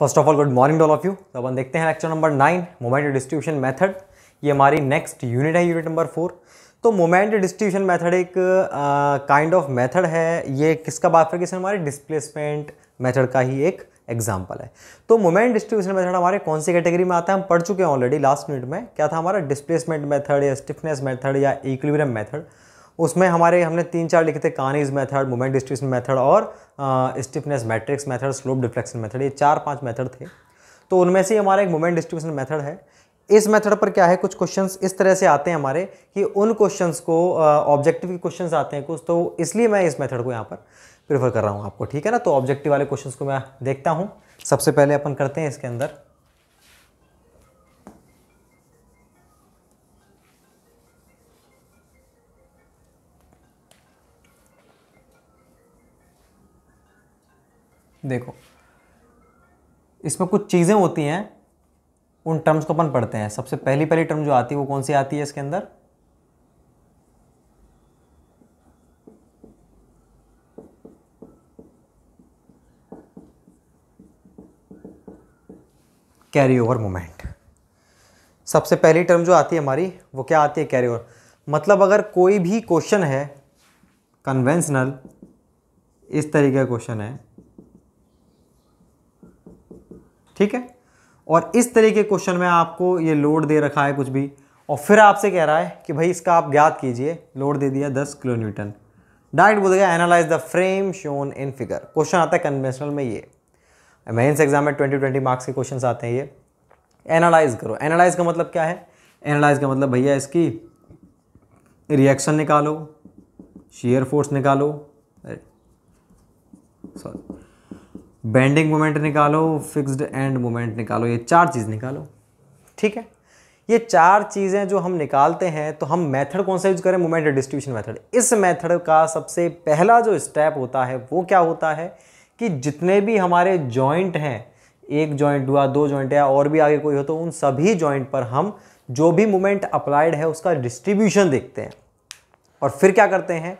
first of all good morning all of you तो अपन देखते हैं lecture number nine moment distribution method ये हमारी नेक्स्ट यूनिट है यूनिट नंबर फोर तो मोमेंट डिस्ट्रीब्यूशन मेथड एक काइंड ऑफ मेथड है ये किसका बात किसान हमारे डिस्प्लेसमेंट मेथड का ही एक एग्जाम्पल है तो मोमेंट डिस्ट्रीब्यूशन मेथड हमारे कौन सी कैटेगरी में आता है हम पढ़ चुके हैं ऑलरेडी लास्ट मिनट में क्या था हमारा डिस्प्लेसमेंट मेथड या स्टिफनेस मेथड या इक्विबरम मेथड उसमें हमारे हमने तीन चार लिखे थे Kani's method moment distribution method और stiffness matrix method slope deflection method ये चार पांच मेथड थे तो उनमें से हमारा एक मोमेंट डिस्ट्रीब्यूशन मेथड है इस मेथड पर क्या है कुछ क्वेश्चंस इस तरह से आते हैं हमारे कि उन क्वेश्चंस को ऑब्जेक्टिव के क्वेश्चंस आते हैं कुछ तो इसलिए मैं इस मेथड को यहाँ पर प्रेफर कर रहा हूँ आपको ठीक है ना तो ऑब्जेक्टिव वाले क्वेश्चंस को मैं देखता हूँ सबसे पहले अपन करते हैं इसके अंदर देखो इसमें कुछ चीज़ें होती हैं उन टर्म्स को अपन पढ़ते हैं सबसे पहली पहली टर्म जो आती है वो कौन सी आती है इसके अंदर कैरी ओवर मोमेंट सबसे पहली टर्म जो आती है हमारी वो क्या आती है कैरी ओवर मतलब अगर कोई भी क्वेश्चन है कन्वेंशनल इस तरीके का क्वेश्चन है ठीक है और इस तरह के क्वेश्चन में आपको ये लोड दे रखा है कुछ भी और फिर आपसे कह रहा है कि भाई इसका आप ज्ञात कीजिए लोड दे दिया दस किलो न्यूटन डायरेक्ट बोल गया analyse the frame shown in figure question आता है कन्वेंशनल में ये मेन्स एग्जाम में ट्वेंटी ट्वेंटी मार्क्स के क्वेश्चन आते हैं ये एनालाइज करो एनालाइज का मतलब क्या है एनालाइज का मतलब भैया इसकी रिएक्शन निकालो शेयर फोर्स निकालो सॉरी बेंडिंग मोमेंट निकालो फिक्स्ड एंड मोमेंट निकालो ये चार चीज़ निकालो ठीक है ये चार चीज़ें जो हम निकालते हैं तो हम मेथड कौन सा यूज करें मोमेंट डिस्ट्रीब्यूशन मेथड इस मेथड का सबसे पहला जो स्टेप होता है वो क्या होता है कि जितने भी हमारे जॉइंट हैं एक जॉइंट हुआ दो जॉइंट या और भी आगे कोई हो तो उन सभी जॉइंट पर हम जो भी मोमेंट अप्लाइड है उसका डिस्ट्रीब्यूशन देखते हैं और फिर क्या करते हैं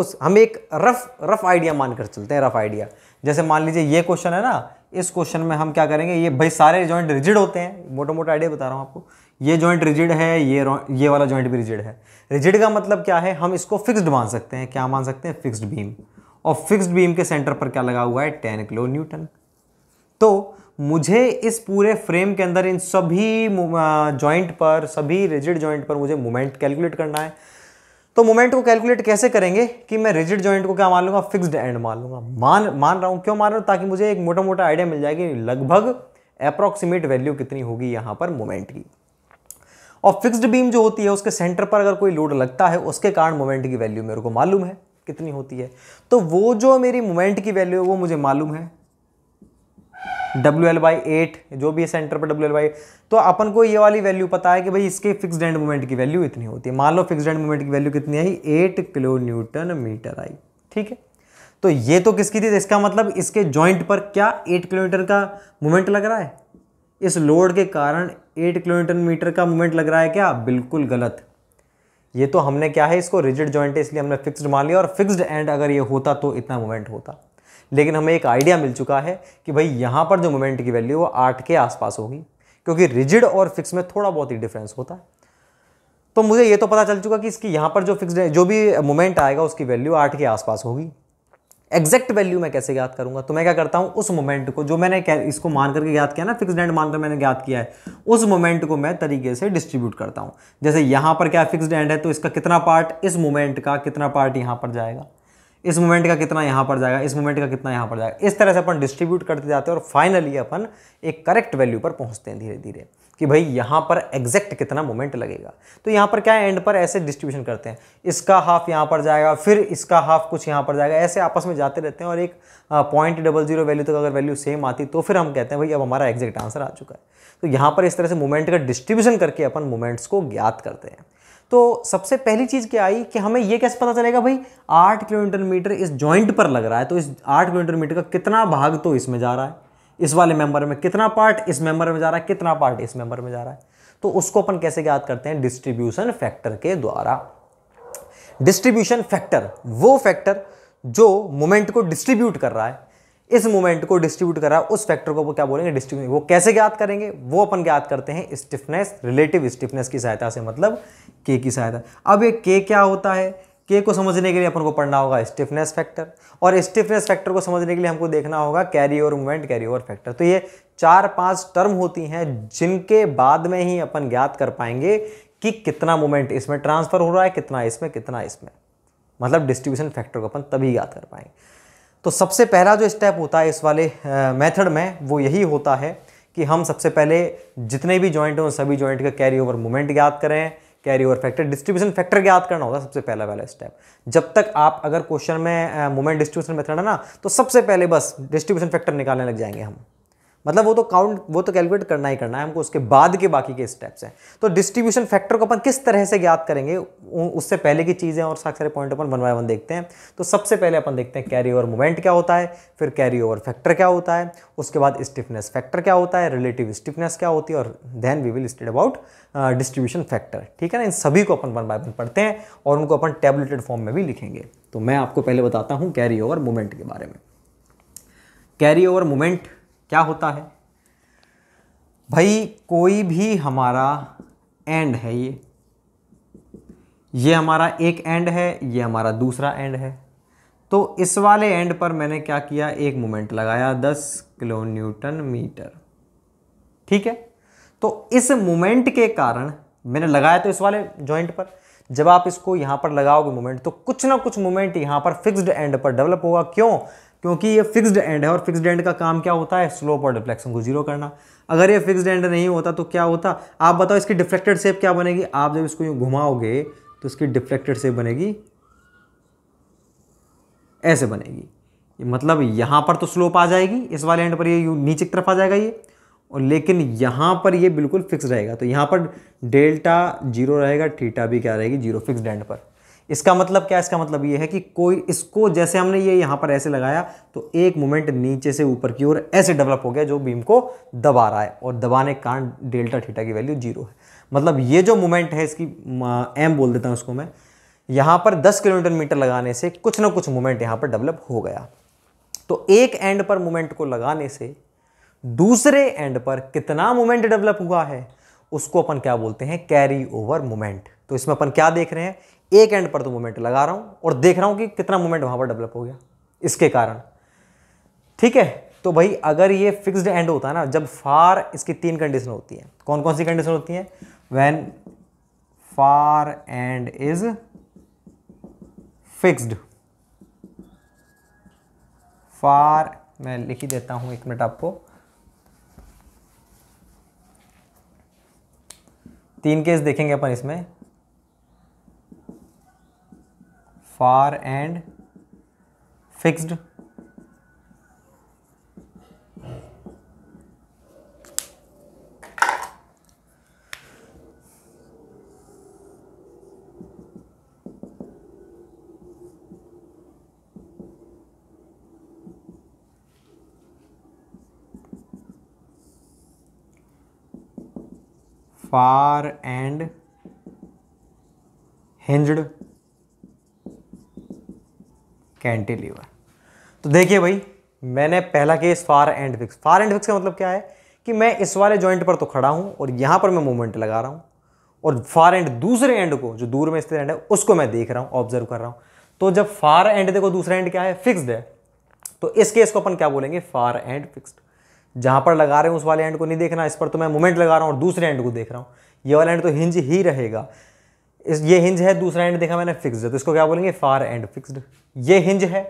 उस हम एक रफ रफ आइडिया मानकर चलते हैं रफ आइडिया जैसे मान लीजिए ये क्वेश्चन है ना इस क्वेश्चन में हम क्या करेंगे ये भाई सारे जॉइंट रिजिड होते हैं मोटा मोटा आइडिया बता रहा हूँ आपको ये जॉइंट रिजिड है ये ये वाला जॉइंट भी रिजिड है रिजिड का मतलब क्या है हम इसको फिक्स्ड मान सकते हैं क्या मान सकते हैं फिक्स्ड बीम और फिक्स्ड बीम के सेंटर पर क्या लगा हुआ है टेन किलो न्यूटन तो मुझे इस पूरे फ्रेम के अंदर इन सभी जॉइंट पर सभी रिजिड जॉइंट पर मुझे मोमेंट कैलकुलेट करना है तो मोमेंट को कैलकुलेट कैसे करेंगे कि मैं रिजिड जॉइंट को क्या मान लूँगा फिक्स्ड एंड मान लूंगा मान मान रहा हूँ क्यों मान रहा हूँ ताकि मुझे एक मोटा मोटा आइडिया मिल जाएगी लगभग अप्रोक्सीमेट वैल्यू कितनी होगी यहाँ पर मोमेंट की और फिक्स्ड बीम जो होती है उसके सेंटर पर अगर कोई लोड लगता है उसके कारण मोमेंट की वैल्यू मेरे को मालूम है कितनी होती है तो वो जो मेरी मोमेंट की वैल्यू है वो मुझे मालूम है डब्ल्यू एल बाई एट जो भी है सेंटर पर डब्ल्यू एल बाई तो अपन को ये वाली वैल्यू पता है कि भाई इसके फिक्स्ड एंड मूवमेंट की वैल्यू इतनी होती है मान लो फिक्स्ड एंड मूवमेंट की वैल्यू कितनी आई एट किलो न्यूटन मीटर आई ठीक है तो ये तो किसकी थी इसका मतलब इसके जॉइंट पर क्या एट किलोमीटर का मूवमेंट लग रहा है इस लोड के कारण एट किलोमीटर मीटर का मूवमेंट लग रहा है क्या बिल्कुल गलत ये तो हमने क्या है इसको रिजिड जॉइंट है इसलिए हमने फिक्स्ड मान लिया और फिक्स्ड एंड अगर ये होता तो इतना मूवमेंट होता लेकिन हमें एक आइडिया मिल चुका है कि भाई यहाँ पर जो मोमेंट की वैल्यू वो आठ के आसपास होगी क्योंकि रिजिड और फिक्स में थोड़ा बहुत ही डिफरेंस होता है तो मुझे ये तो पता चल चुका कि इसकी यहाँ पर जो फिक्स जो भी मोमेंट आएगा उसकी वैल्यू आठ के आसपास होगी एग्जैक्ट वैल्यू मैं कैसे याद करूंगा तो मैं क्या करता हूँ उस मोमेंट को जो मैंने इसको मान करके याद किया ना फिक्स एंड मानकर तो मैंने याद किया है उस मोमेंट को मैं तरीके से डिस्ट्रीब्यूट करता हूँ जैसे यहाँ पर क्या फिक्स एंड है तो इसका कितना पार्ट इस मोमेंट का कितना पार्ट यहाँ पर जाएगा इस मोमेंट का कितना यहाँ पर जाएगा इस मोमेंट का कितना यहाँ पर जाएगा इस तरह से अपन डिस्ट्रीब्यूट करते जाते हैं और फाइनली अपन एक करेक्ट वैल्यू पर पहुँचते हैं धीरे धीरे कि भाई यहाँ पर एग्जैक्ट कितना मोमेंट लगेगा तो यहाँ पर क्या है एंड पर ऐसे डिस्ट्रीब्यूशन करते हैं इसका हाफ यहाँ पर जाएगा फिर इसका हाफ कुछ यहाँ पर जाएगा ऐसे आपस में जाते रहते हैं और एक पॉइंट डबल जीरो वैल्यू तक अगर वैल्यू सेम आती तो फिर हम कहते हैं भाई अब हमारा एग्जैक्ट आंसर आ चुका है तो यहाँ पर इस तरह से मोमेंट का डिस्ट्रीब्यूशन करके अपन मोमेंट्स को ज्ञात करते हैं तो सबसे पहली चीज़ क्या आई कि हमें ये कैसे पता चलेगा भाई आठ किलोमीटर मीटर इस जॉइंट पर लग रहा है तो इस आठ किलोमीटर मीटर का कितना भाग तो इसमें जा रहा है इस वाले मेंबर में कितना पार्ट इस मेंबर में जा रहा है कितना पार्ट इस मेंबर में जा रहा है तो उसको अपन कैसे याद करते हैं डिस्ट्रीब्यूशन फैक्टर के द्वारा डिस्ट्रीब्यूशन फैक्टर वो फैक्टर जो मोमेंट को डिस्ट्रीब्यूट कर रहा है इस मोमेंट को डिस्ट्रीब्यूट करा उस फैक्टर को क्या बोलेंगे डिस्ट्रीब्यूट वो कैसे ज्ञात करेंगे वो अपन ज्ञात करते हैं स्टिफनेस रिलेटिव स्टिफनेस की सहायता से मतलब के की सहायता अब ये के क्या होता है के को समझने के लिए अपन को पढ़ना होगा स्टिफनेस फैक्टर और स्टिफनेस फैक्टर को समझने के लिए हमको देखना होगा carry over movement carry over factor तो ये चार पांच टर्म होती हैं जिनके बाद में ही अपन ज्ञात कर पाएंगे कि कितना मूवमेंट इसमें ट्रांसफर हो रहा है कितना इसमें कितना इसमें मतलब डिस्ट्रीब्यूशन फैक्टर को अपन तभी याद कर पाएंगे तो सबसे पहला जो स्टेप होता है इस वाले मेथड में वो यही होता है कि हम सबसे पहले जितने भी जॉइंट हैं सभी जॉइंट का कैरी ओवर मूवमेंट ज्ञात करें carry over factor distribution factor ज्ञात करना होता है सबसे पहला वाला स्टेप जब तक आप अगर क्वेश्चन में मूवमेंट डिस्ट्रीब्यूशन मेथड है ना तो सबसे पहले बस डिस्ट्रीब्यूशन फैक्टर निकालने लग जाएंगे हम मतलब वो तो काउंट वो तो कैलकुलेट करना ही करना है हमको उसके बाद के बाकी के स्टेप्स हैं तो डिस्ट्रीब्यूशन फैक्टर को अपन किस तरह से ज्ञात करेंगे उससे पहले की चीज़ें और सारे पॉइंट अपन वन बाय वन देखते हैं तो सबसे पहले अपन देखते हैं कैरी ओवर मोमेंट क्या होता है फिर कैरी ओवर फैक्टर क्या होता है उसके बाद स्टिफनेस फैक्टर क्या होता है रिलेटिव स्टिफनेस क्या होती है और then we will study about distribution factor ठीक है ना इन सभी को अपन वन बाय वन पढ़ते हैं और उनको अपन टेबलेटेड फॉर्म में भी लिखेंगे तो मैं आपको पहले बताता हूँ कैरी ओवर मोमेंट के बारे में कैरी ओवर मोमेंट क्या होता है भाई कोई भी हमारा एंड है ये ये हमारा एक एंड है ये हमारा दूसरा एंड है तो इस वाले एंड पर मैंने क्या किया एक मोमेंट लगाया 10 किलो न्यूटन मीटर ठीक है तो इस मोमेंट के कारण मैंने लगाया तो इस वाले जॉइंट पर जब आप इसको यहां पर लगाओगे मोमेंट तो कुछ ना कुछ मोमेंट यहां पर फिक्स्ड एंड पर डेवलप होगा क्यों क्योंकि ये फिक्स्ड एंड है और फिक्स्ड एंड का काम क्या होता है स्लोप और डिफ्लेक्शन को जीरो करना अगर ये फिक्स्ड एंड नहीं होता तो क्या होता आप बताओ इसकी डिफ्लेक्टेड शेप क्या बनेगी आप जब इसको यूँ घुमाओगे तो इसकी डिफ्लेक्टेड शेप बनेगी ऐसे बनेगी मतलब यहाँ पर तो स्लोप आ जाएगी इस वाले एंड पर ये नीचे की तरफ आ जाएगा ये और लेकिन यहाँ पर ये बिल्कुल फिक्स रहेगा तो यहाँ पर डेल्टा जीरो रहेगा थीटा भी क्या रहेगी जीरो फिक्स्ड एंड पर इसका मतलब क्या इसका मतलब ये है कि कोई इसको जैसे हमने ये यहाँ पर ऐसे लगाया तो एक मोमेंट नीचे से ऊपर की ओर ऐसे डेवलप हो गया जो बीम को दबा रहा है और दबाने के कारण डेल्टा थीटा की वैल्यू जीरो है मतलब ये जो मोमेंट है इसकी एम बोल देता हूँ इसको मैं यहाँ पर 10 किलोमीटर मीटर लगाने से कुछ ना कुछ मोमेंट यहाँ पर डेवलप हो गया तो एक एंड पर मोमेंट को लगाने से दूसरे एंड पर कितना मोमेंट डेवलप हुआ है उसको अपन क्या बोलते हैं कैरी ओवर मोमेंट तो इसमें अपन क्या देख रहे हैं एक एंड पर तो मूवमेंट लगा रहा हूँ और देख रहा हूँ कि कितना मूवमेंट वहाँ पर डेवलप हो गया इसके कारण ठीक है तो भाई अगर ये फिक्स्ड एंड होता है ना जब फार इसकी तीन कंडीशन होती है कौन कौन सी कंडीशन होती है when far end is fixed far मैं लिख ही देता हूँ एक मिनट आपको तीन केस देखेंगे अपन इसमें far and fixed far and hinged cantilever तो देखिए भाई मैंने पहला case far end fix far end fix का मतलब क्या है कि मैं इस वाले जॉइंट पर तो खड़ा हूँ और यहाँ पर मैं मूवमेंट लगा रहा हूँ और फार एंड दूसरे एंड को जो दूर में स्थित एंड है उसको मैं देख रहा हूँ ऑब्जर्व कर रहा हूँ तो जब फार एंड देखो दूसरा एंड क्या है फिक्स्ड है तो इस केस को अपन क्या बोलेंगे फार एंड फिक्स्ड जहाँ पर लगा रहे हैं उस वाले एंड को नहीं देखना इस पर तो मैं मूवमेंट लगा रहा हूँ और दूसरे एंड को देख रहा हूँ ये वाला एंड तो हिंज ही रहेगा इस ये हिंज है दूसरा एंड देखा मैंने फिक्स्ड तो इसको क्या बोलेंगे फार एंड फिक्स्ड ये हिंज है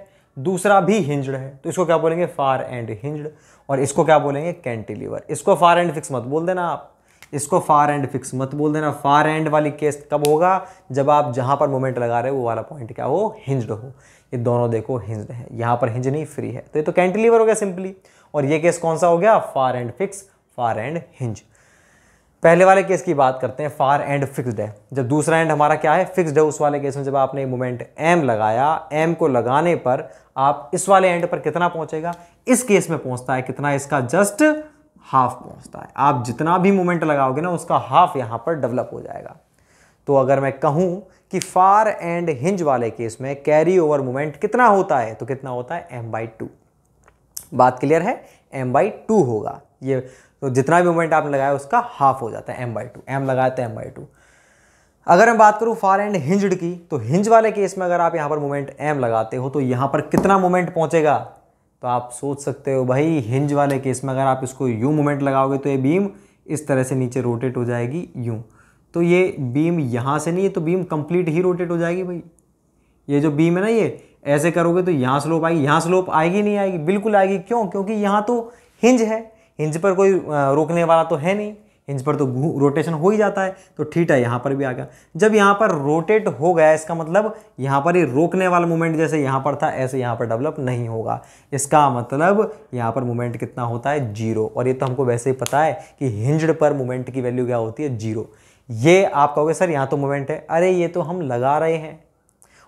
दूसरा भी हिंजड है तो इसको क्या बोलेंगे फार एंड हिंजड और इसको क्या बोलेंगे कैंटिलीवर इसको फार एंड फिक्स मत बोल देना आप इसको फार एंड फिक्स मत बोल देना फार एंड वाली केस कब होगा जब आप जहां पर मोमेंट लगा रहे हो वो वाला पॉइंट क्या हो हिंजड हो ये दोनों देखो हिंज है यहाँ पर हिंज नहीं फ्री है तो ये तो कैंटिलीवर हो गया सिंपली और ये केस कौन सा हो गया far end fix far end hinge पहले वाले केस की बात करते हैं फार एंड फिक्स्ड है जब दूसरा एंड हमारा क्या है फिक्स्ड है उस वाले केस में जब आपने मोमेंट एम लगाया एम को लगाने पर आप इस वाले एंड पर कितना पहुंचेगा इस केस में पहुंचता है कितना इसका जस्ट हाफ पहुंचता है आप जितना भी मोमेंट लगाओगे ना उसका हाफ यहां पर डेवलप हो जाएगा तो अगर मैं कहूं कि फार एंड हिंज वाले केस में कैरी ओवर मोमेंट कितना होता है तो कितना होता है एम बाई टू बात क्लियर है एम बाई टू होगा ये तो जितना भी मोमेंट आपने लगाया उसका हाफ हो जाता है एम बाई टू एम लगाया तो एम बाई टू अगर मैं बात करूँ फार एंड हिंजड की तो हिंज वाले केस में अगर आप यहाँ पर मोमेंट एम लगाते हो तो यहाँ पर कितना मोमेंट पहुँचेगा तो आप सोच सकते हो भाई हिंज वाले केस में अगर आप इसको यू मोमेंट लगाओगे तो ये बीम इस तरह से नीचे रोटेट हो जाएगी यूँ तो ये बीम यहाँ से नहीं है तो बीम कंप्लीट ही रोटेट हो जाएगी भाई ये जो बीम है ना ये ऐसे करोगे तो यहाँ स्लोप आएगी यहाँ स्लोप आएगी नहीं आएगी बिल्कुल आएगी क्यों क्योंकि यहाँ तो हिंज है हिंज पर कोई रोकने वाला तो है नहीं हिंज पर तो रोटेशन हो ही जाता है तो है यहाँ पर भी आ गया जब यहाँ पर रोटेट हो गया इसका मतलब यहाँ पर ये रोकने वाला मूवमेंट जैसे यहाँ पर था ऐसे यहाँ पर डेवलप नहीं होगा इसका मतलब यहाँ पर मूवमेंट कितना होता है जीरो और ये तो हमको वैसे ही पता है कि हिंजड पर मूवमेंट की वैल्यू क्या होती है जीरो ये आप कहोगे सर यहाँ तो मूवमेंट है अरे ये तो हम लगा रहे हैं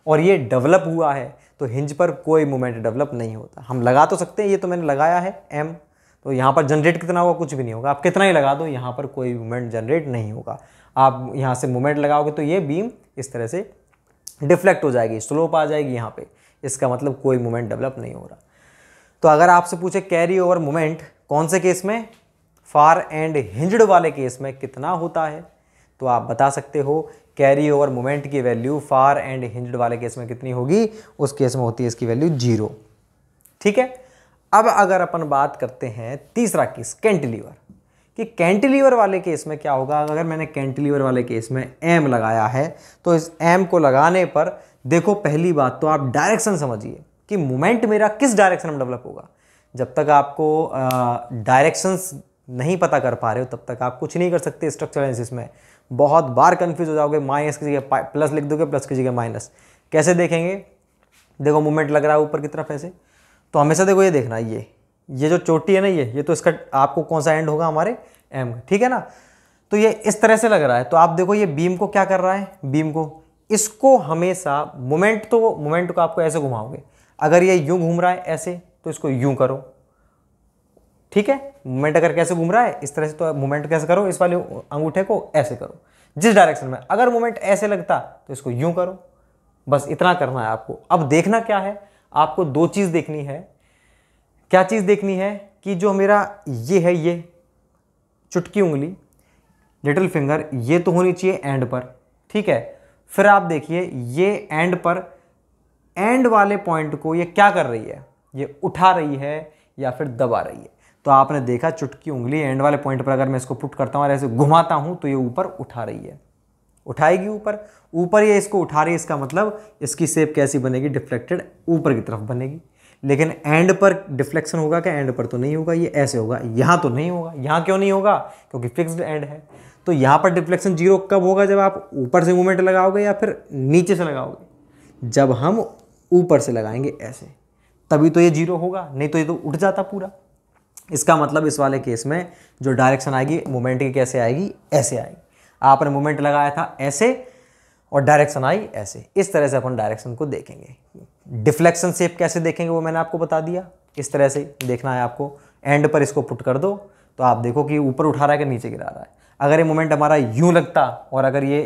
और ये डेवलप हुआ है तो हिंज पर कोई मूवमेंट डेवलप नहीं होता हम लगा तो सकते हैं ये तो मैंने लगाया है एम तो यहाँ पर जनरेट कितना होगा कुछ भी नहीं होगा आप कितना ही लगा दो यहाँ पर कोई मूवमेंट जनरेट नहीं होगा आप यहाँ से मूवमेंट लगाओगे तो ये बीम इस तरह से डिफ्लेक्ट हो जाएगी स्लोप आ जाएगी यहाँ पर इसका मतलब कोई मूवमेंट डेवलप नहीं हो रहा तो अगर आपसे पूछे कैरी ओवर मूवमेंट कौन से केस में फार एंड हिंजड वाले केस में कितना होता है तो आप बता सकते हो कैरी ओवर मोमेंट की वैल्यू फार एंड हिंजड वाले केस में कितनी होगी उस केस में होती है इसकी वैल्यू जीरो ठीक है अब अगर अपन बात करते हैं तीसरा केस कैंटिलीवर कि कैंटिलीवर वाले केस में क्या होगा अगर मैंने कैंटिलीवर वाले केस में एम लगाया है तो इस एम को लगाने पर देखो पहली बात तो आप डायरेक्शन समझिए कि मोमेंट मेरा किस डायरेक्शन में डेवलप होगा जब तक आपको डायरेक्शंस नहीं पता कर पा रहे हो तब तक आप कुछ नहीं कर सकते स्ट्रक्चर एनालिसिस में बहुत बार कन्फ्यूज हो जाओगे माइनस की जगह प्लस लिख दोगे प्लस की जगह माइनस कैसे देखेंगे देखो मूवमेंट लग रहा है ऊपर की तरफ ऐसे तो हमेशा देखो ये देखना ये ये जो चोटी है ना ये ये तो इसका आपको कौन सा एंड होगा हमारे एम ठीक है ना तो ये इस तरह से लग रहा है तो आप देखो ये बीम को क्या कर रहा है बीम को इसको हमेशा मोमेंट तो मोमेंट को आपको ऐसे घुमाओगे अगर ये यूं घूम रहा है ऐसे तो इसको यूं करो ठीक है मोमेंट अगर कैसे घूम रहा है इस तरह से तो मोमेंट कैसे करो इस वाले अंगूठे को ऐसे करो जिस डायरेक्शन में अगर मोमेंट ऐसे लगता तो इसको यूं करो बस इतना करना है आपको अब देखना क्या है आपको दो चीज़ देखनी है क्या चीज़ देखनी है कि जो मेरा ये है ये चुटकी उंगली लिटिल फिंगर ये तो होनी चाहिए एंड पर ठीक है फिर आप देखिए ये एंड पर एंड वाले पॉइंट को ये क्या कर रही है ये उठा रही है या फिर दबा रही है तो आपने देखा चुटकी उंगली एंड वाले पॉइंट पर अगर मैं इसको पुट करता हूँ और ऐसे घुमाता हूँ तो ये ऊपर उठा रही है उठाएगी ऊपर ऊपर ये इसको उठा रही है इसका मतलब इसकी शेप कैसी बनेगी डिफ्लेक्टेड ऊपर की तरफ बनेगी लेकिन एंड पर डिफ्लेक्शन होगा क्या एंड पर तो नहीं होगा ये ऐसे होगा यहाँ तो नहीं होगा यहाँ क्यों नहीं होगा क्योंकि फिक्स्ड एंड है तो यहाँ पर डिफ्लेक्शन जीरो कब होगा जब आप ऊपर से मूवमेंट लगाओगे या फिर नीचे से लगाओगे जब हम ऊपर से लगाएंगे ऐसे तभी तो ये जीरो होगा नहीं तो ये तो उठ जाता पूरा इसका मतलब इस वाले केस में जो डायरेक्शन आएगी मोमेंट की कैसे आएगी ऐसे आएगी आपने मूवमेंट लगाया था ऐसे और डायरेक्शन आई ऐसे इस तरह से अपन डायरेक्शन को देखेंगे डिफ्लेक्शन सेप कैसे देखेंगे वो मैंने आपको बता दिया इस तरह से देखना है आपको एंड पर इसको पुट कर दो तो आप देखो कि ऊपर उठा रहा है कि नीचे गिरा रहा है अगर ये मोमेंट हमारा यूं लगता और अगर ये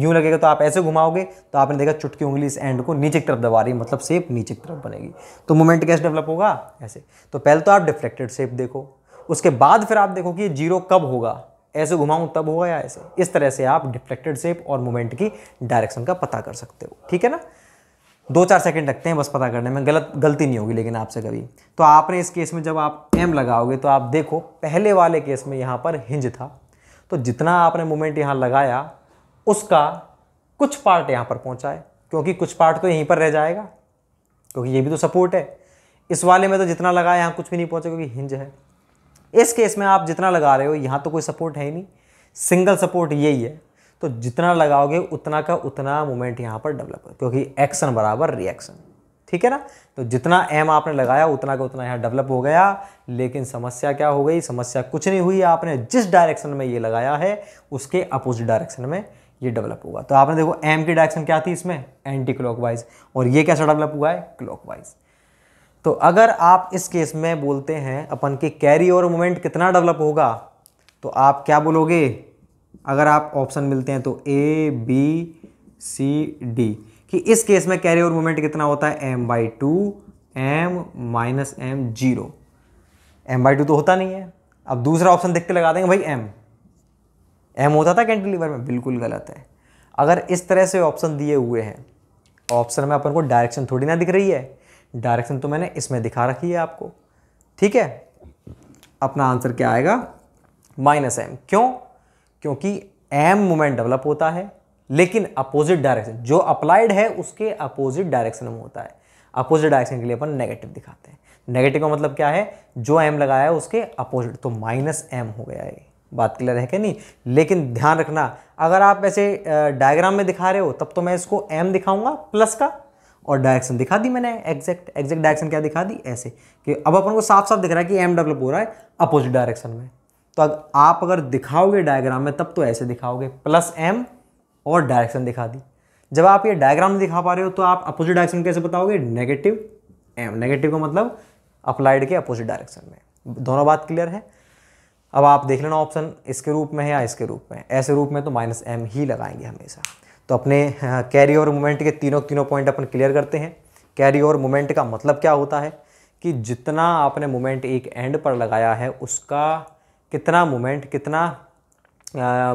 यूँ लगेगा तो आप ऐसे घुमाओगे तो आपने देखा चुटकी उंगली इस एंड को नीचे की तरफ दबा रही है मतलब सेप नीचे की तरफ बनेगी तो मोमेंट कैसे डेवलप होगा ऐसे तो पहले तो आप डिफ्लेक्टेड सेप देखो उसके बाद फिर आप देखो कि ये जीरो कब होगा ऐसे घुमाऊं तब होगा या ऐसे इस तरह से आप डिफ्लेक्टेड शेप और मोमेंट की डायरेक्शन का पता कर सकते हो ठीक है ना दो चार सेकंड लगते हैं बस पता करने में गलत गलती नहीं होगी लेकिन आपसे कभी तो आपने इस केस में जब आप एम लगाओगे तो आप देखो पहले वाले केस में यहाँ पर हिंज था तो जितना आपने मोमेंट यहाँ लगाया उसका कुछ पार्ट यहाँ पर पहुँचा है क्योंकि कुछ पार्ट तो यहीं पर रह जाएगा क्योंकि ये भी तो सपोर्ट है इस वाले में तो जितना लगाया यहाँ कुछ भी नहीं पहुँचा क्योंकि हिंज है इस केस में आप जितना लगा रहे हो यहाँ तो कोई सपोर्ट है ही नहीं सिंगल सपोर्ट यही है तो जितना लगाओगे उतना का उतना मोमेंट यहाँ पर डेवलप हो क्योंकि एक्शन बराबर रिएक्शन ठीक है ना तो जितना एम आपने लगाया उतना का उतना यहाँ डेवलप हो गया लेकिन समस्या क्या हो गई समस्या कुछ नहीं हुई आपने जिस डायरेक्शन में ये लगाया है उसके अपोजिट डायरेक्शन में ये डेवलप होगा तो आपने देखो एम की डायरेक्शन क्या थी इसमें एंटी क्लॉकवाइज और ये कैसा डेवलप हुआ है क्लॉकवाइज तो अगर आप इस केस में बोलते हैं अपन के कैरी ओवर मोमेंट कितना डेवलप होगा तो आप क्या बोलोगे अगर आप ऑप्शन मिलते हैं तो ए बी सी डी कि इस केस में कैरी ओवर मोमेंट कितना होता है M by two M minus M zero M by two तो होता नहीं है अब दूसरा ऑप्शन देख के लगा देंगे भाई एम एम होता था कैंटिलीवर में बिल्कुल गलत है अगर इस तरह से ऑप्शन दिए हुए हैं ऑप्शन में अपन को डायरेक्शन थोड़ी ना दिख रही है डायरेक्शन तो मैंने इसमें दिखा रखी है आपको ठीक है अपना आंसर क्या आएगा माइनस एम क्यों क्योंकि एम मोमेंट डेवलप होता है लेकिन अपोजिट डायरेक्शन जो अप्लाइड है उसके अपोजिट डायरेक्शन में होता है अपोजिट डायरेक्शन के लिए अपन नेगेटिव दिखाते हैं नेगेटिव का मतलब क्या है जो एम लगाया है उसके अपोजिट तो माइनस एम हो गया है बात क्लियर है कि नहीं लेकिन ध्यान रखना अगर आप ऐसे डायग्राम में दिखा रहे हो तब तो मैं इसको एम दिखाऊंगा प्लस का और डायरेक्शन दिखा दी मैंने एग्जैक्ट एग्जैक्ट डायरेक्शन क्या दिखा दी ऐसे कि अब अपन को साफ साफ दिख रहा है कि एम डेवलप हो रहा है अपोजिट डायरेक्शन में तो अग, आप अगर दिखाओगे डायग्राम में तब तो ऐसे दिखाओगे प्लस एम और डायरेक्शन दिखा दी जब आप ये डायग्राम दिखा पा रहे हो तो आप अपोजिट डायरेक्शन कैसे बताओगे नेगेटिव एम नेगेटिव का मतलब अप्लाइड के अपोजिट डायरेक्शन में दोनों बात क्लियर है अब आप देख लेना ऑप्शन इसके रूप में है या इसके रूप में ऐसे रूप में तो माइनस एम ही लगाएंगे हमेशा तो अपने कैरी ओवर मोमेंट के तीनों तीनों पॉइंट अपन क्लियर करते हैं कैरी ओवर मोमेंट का मतलब क्या होता है कि जितना आपने मोमेंट एक एंड पर लगाया है उसका कितना मोमेंट कितना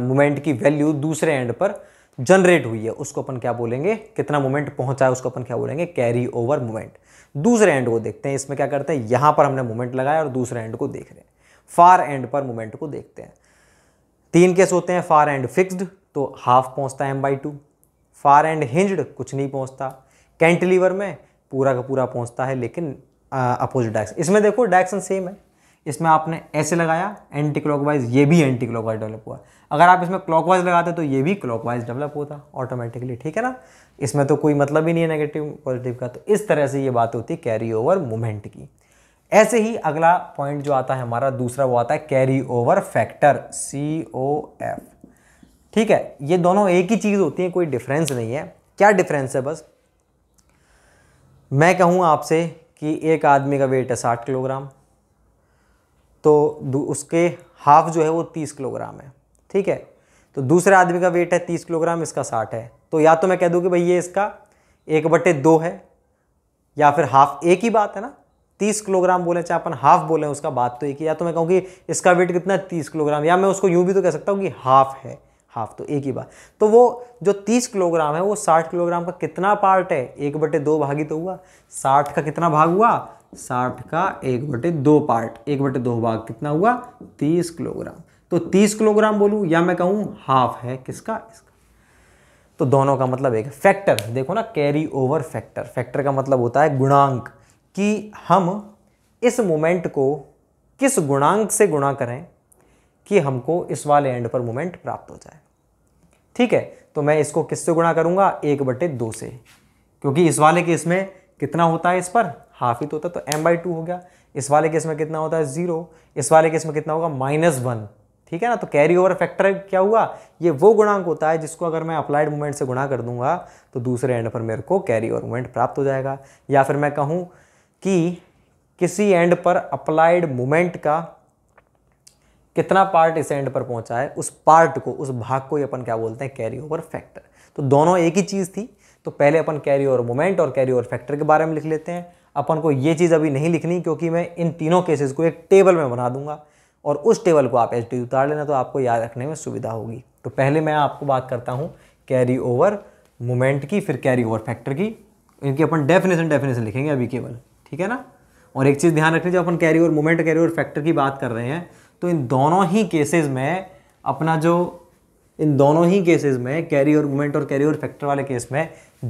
मोमेंट की वैल्यू दूसरे एंड पर जनरेट हुई है उसको अपन क्या बोलेंगे कितना मोमेंट पहुंचा है उसको अपन क्या बोलेंगे कैरी ओवर मोमेंट दूसरे एंड को देखते हैं इसमें क्या करते हैं यहाँ पर हमने मोमेंट लगाया और दूसरे एंड को देख रहे हैं फार एंड पर मोमेंट को देखते हैं तीन केस होते हैं फार एंड फिक्स्ड तो हाफ पहुँचता है M by two far end hinged कुछ नहीं पहुँचता कैंटिलीवर में पूरा का पूरा पहुँचता है लेकिन अपोजिट डायरेक्शन इसमें देखो डायरेक्शन सेम है इसमें आपने ऐसे लगाया एंटी क्लॉकवाइज ये भी एंटी क्लॉकवाइज डेवलप हुआ अगर आप इसमें क्लॉकवाइज लगाते तो ये भी क्लॉकवाइज डेवलप होता ऑटोमेटिकली ठीक है ना इसमें तो कोई मतलब ही नहीं है नेगेटिव पॉजिटिव का तो इस तरह से ये बात होती है कैरी ओवर मूवमेंट की ऐसे ही अगला पॉइंट जो आता है हमारा दूसरा वो आता है carry over factor C O F ठीक है ये दोनों एक ही चीज़ होती है कोई डिफरेंस नहीं है क्या डिफरेंस है बस मैं कहूँ आपसे कि एक आदमी का वेट है साठ किलोग्राम तो उसके हाफ जो है वो तीस किलोग्राम है ठीक है तो दूसरे आदमी का वेट है तीस किलोग्राम इसका साठ है तो या तो मैं कह दूँ कि भाई ये इसका एक बटे दो है या फिर हाफ एक ही बात है ना तीस किलोग्राम बोले चाहे अपन हाफ बोले उसका बात तो एक ही या तो मैं कहूँ कि इसका वेट कितना है तीस किलोग्राम या मैं उसको यूँ भी तो कह सकता हूँ कि हाफ है हाफ तो एक ही बार तो वो जो तीस किलोग्राम है वो साठ किलोग्राम का कितना पार्ट है एक बटे दो भागी तो हुआ साठ का कितना भाग हुआ साठ का एक बटे दो पार्ट एक बटे दो भाग कितना हुआ तीस किलोग्राम तो तीस किलोग्राम बोलूँ या मैं कहूँ हाफ है किसका इसका तो दोनों का मतलब एक फैक्टर देखो ना कैरी ओवर फैक्टर फैक्टर का मतलब होता है गुणांक कि हम इस मोमेंट को किस गुणांक से गुणा करें कि हमको इस वाले एंड पर मोमेंट प्राप्त हो जाए ठीक है तो मैं इसको किससे गुणा करूंगा एक बटे दो से क्योंकि इस वाले केस में कितना होता है इस पर हाफ ही तो होता है तो एम बाई टू हो गया इस वाले केस में कितना होता है ज़ीरो इस वाले केस में कितना होगा माइनस वन ठीक है ना तो कैरी ओवर फैक्टर क्या हुआ ये वो गुणांक होता है जिसको अगर मैं अप्लाइड मूवमेंट से गुणा कर दूंगा तो दूसरे एंड पर मेरे को कैरी ओवर मूवमेंट प्राप्त हो जाएगा या फिर मैं कहूँ कि किसी एंड पर अप्लाइड मूवमेंट का कितना पार्ट इस एंड पर पहुंचा है उस पार्ट को उस भाग को ही अपन क्या बोलते हैं कैरी ओवर फैक्टर तो दोनों एक ही चीज़ थी तो पहले अपन कैरी ओवर मोमेंट और कैरी ओवर फैक्टर के बारे में लिख लेते हैं अपन को ये चीज़ अभी नहीं लिखनी क्योंकि मैं इन तीनों केसेस को एक टेबल में बना दूंगा और उस टेबल को आप एच उतार लेना तो आपको याद रखने में सुविधा होगी तो पहले मैं आपको बात करता हूँ कैरी ओवर मोमेंट की फिर कैरी ओवर फैक्टर की इनकी अपन डेफिनेशन डेफिनेशन लिखेंगे अभी केवल ठीक है ना और एक चीज़ ध्यान रखनी जब अपन carry over moment carry over factor की बात कर रहे हैं तो इन दोनों ही केसेस में अपना जो इन दोनों ही केसेस में कैरी और मूवमेंट और कैरी और फैक्टर वाले केस में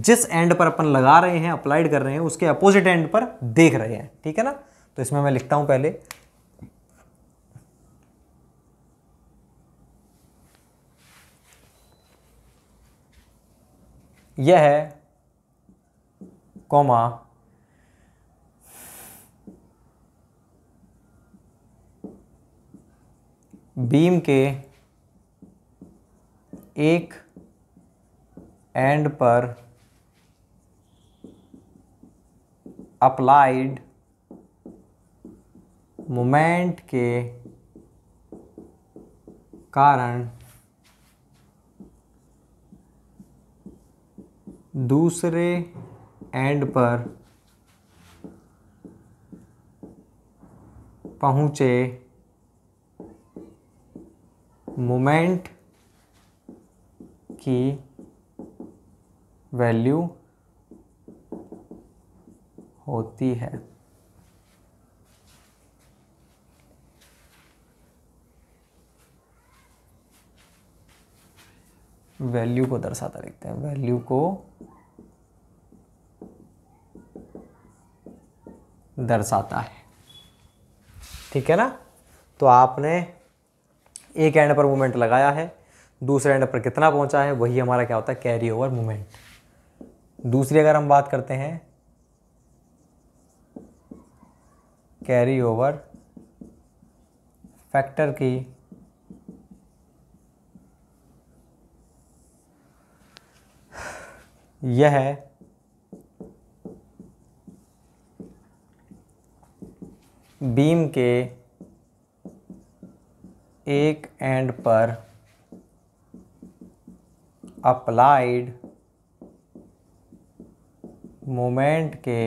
जिस एंड पर अपन लगा रहे हैं अप्लाइड कर रहे हैं उसके अपोजिट एंड पर देख रहे हैं ठीक है ना तो इसमें मैं लिखता हूं पहले यह है कॉमा बीम के एक एंड पर अप्लाइड मोमेंट के कारण दूसरे एंड पर पहुँचे मोमेंट की वैल्यू होती है वैल्यू को दर्शाता लिखते हैं वैल्यू को दर्शाता है ठीक है ना तो आपने एक एंड पर मूवमेंट लगाया है दूसरे एंड पर कितना पहुंचा है वही हमारा क्या होता है कैरी ओवर मूवमेंट दूसरी अगर हम बात करते हैं कैरी ओवर फैक्टर की यह बीम के एक एंड पर अप्लाइड मोमेंट के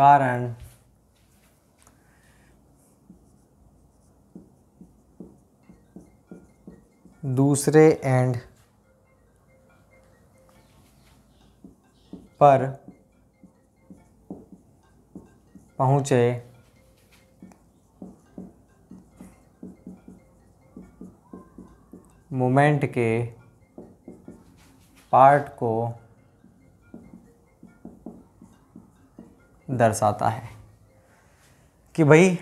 कारण दूसरे एंड पर पहुँचे मोमेंट के पार्ट को दर्शाता है कि भाई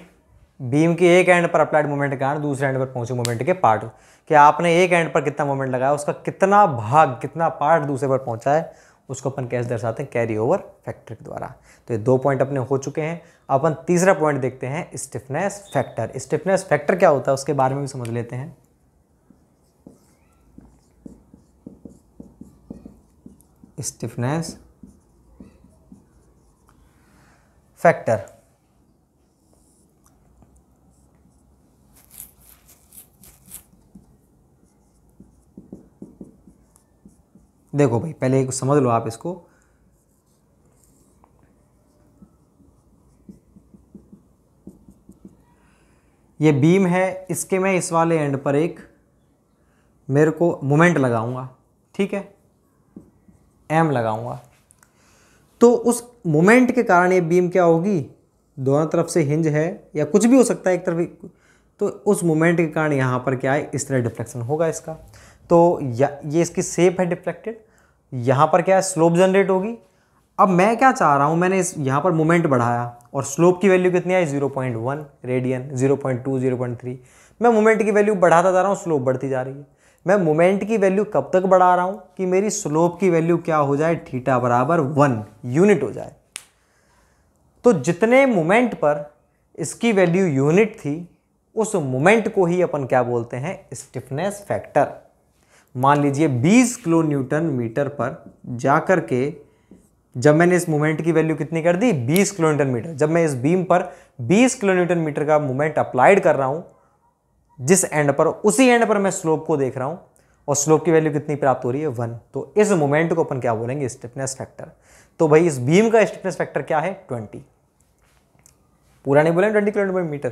बीम के एक एंड पर अप्लाइड मोमेंट के कारण दूसरे एंड पर पहुंचे मोमेंट के पार्ट कि आपने एक एंड पर कितना मोमेंट लगाया उसका कितना भाग कितना पार्ट दूसरे पर पहुंचा है उसको अपन कैसे दर्शाते हैं कैरी ओवर फैक्टर के द्वारा तो ये दो पॉइंट अपने हो चुके हैं अपन तीसरा पॉइंट देखते हैं स्टिफनेस फैक्टर स्टिफनेस फैक्टर क्या होता है उसके बारे में भी समझ लेते हैं स्टिफनेस फैक्टर देखो भाई पहले एक समझ लो आप इसको ये बीम है इसके मैं इस वाले एंड पर एक मेरे को मोमेंट लगाऊंगा ठीक है एम लगाऊंगा तो उस मोमेंट के कारण ये बीम क्या होगी दोनों तरफ से हिंज है या कुछ भी हो सकता है एक तरफ तो उस मोमेंट के कारण यहाँ पर क्या है इस तरह डिफ्लेक्शन होगा इसका तो या ये इसकी सेप है डिफ्लेक्टेड यहाँ पर क्या है स्लोप जनरेट होगी अब मैं क्या चाह रहा हूँ मैंने इस यहाँ पर मोमेंट बढ़ाया और स्लोप की वैल्यू कितनी आई 0.1 रेडियन 0.2 0.3 मैं मोमेंट की वैल्यू बढ़ाता जा रहा हूँ स्लोप बढ़ती जा रही है मैं मोमेंट की वैल्यू कब तक बढ़ा रहा हूँ कि मेरी स्लोप की वैल्यू क्या हो जाए थीटा बराबर वन यूनिट हो जाए तो जितने मोमेंट पर इसकी वैल्यू यूनिट थी उस मोमेंट को ही अपन क्या बोलते हैं स्टिफनेस फैक्टर मान लीजिए 20 किलो न्यूटन मीटर पर जाकर के जब मैंने इस मोमेंट की वैल्यू कितनी कर दी 20 किलो न्यूटन मीटर जब मैं इस बीम पर 20 किलो न्यूटन मीटर का मोमेंट अप्लाइड कर रहा हूँ जिस एंड पर उसी एंड पर मैं स्लोप को देख रहा हूँ और स्लोप की वैल्यू कितनी प्राप्त हो रही है वन तो इस मोमेंट को अपन क्या बोलेंगे स्टिफनेस फैक्टर तो भाई इस बीम का स्टिफनेस फैक्टर क्या है ट्वेंटी पूरा नहीं बोले ट्वेंटी किलोमीटर मीटर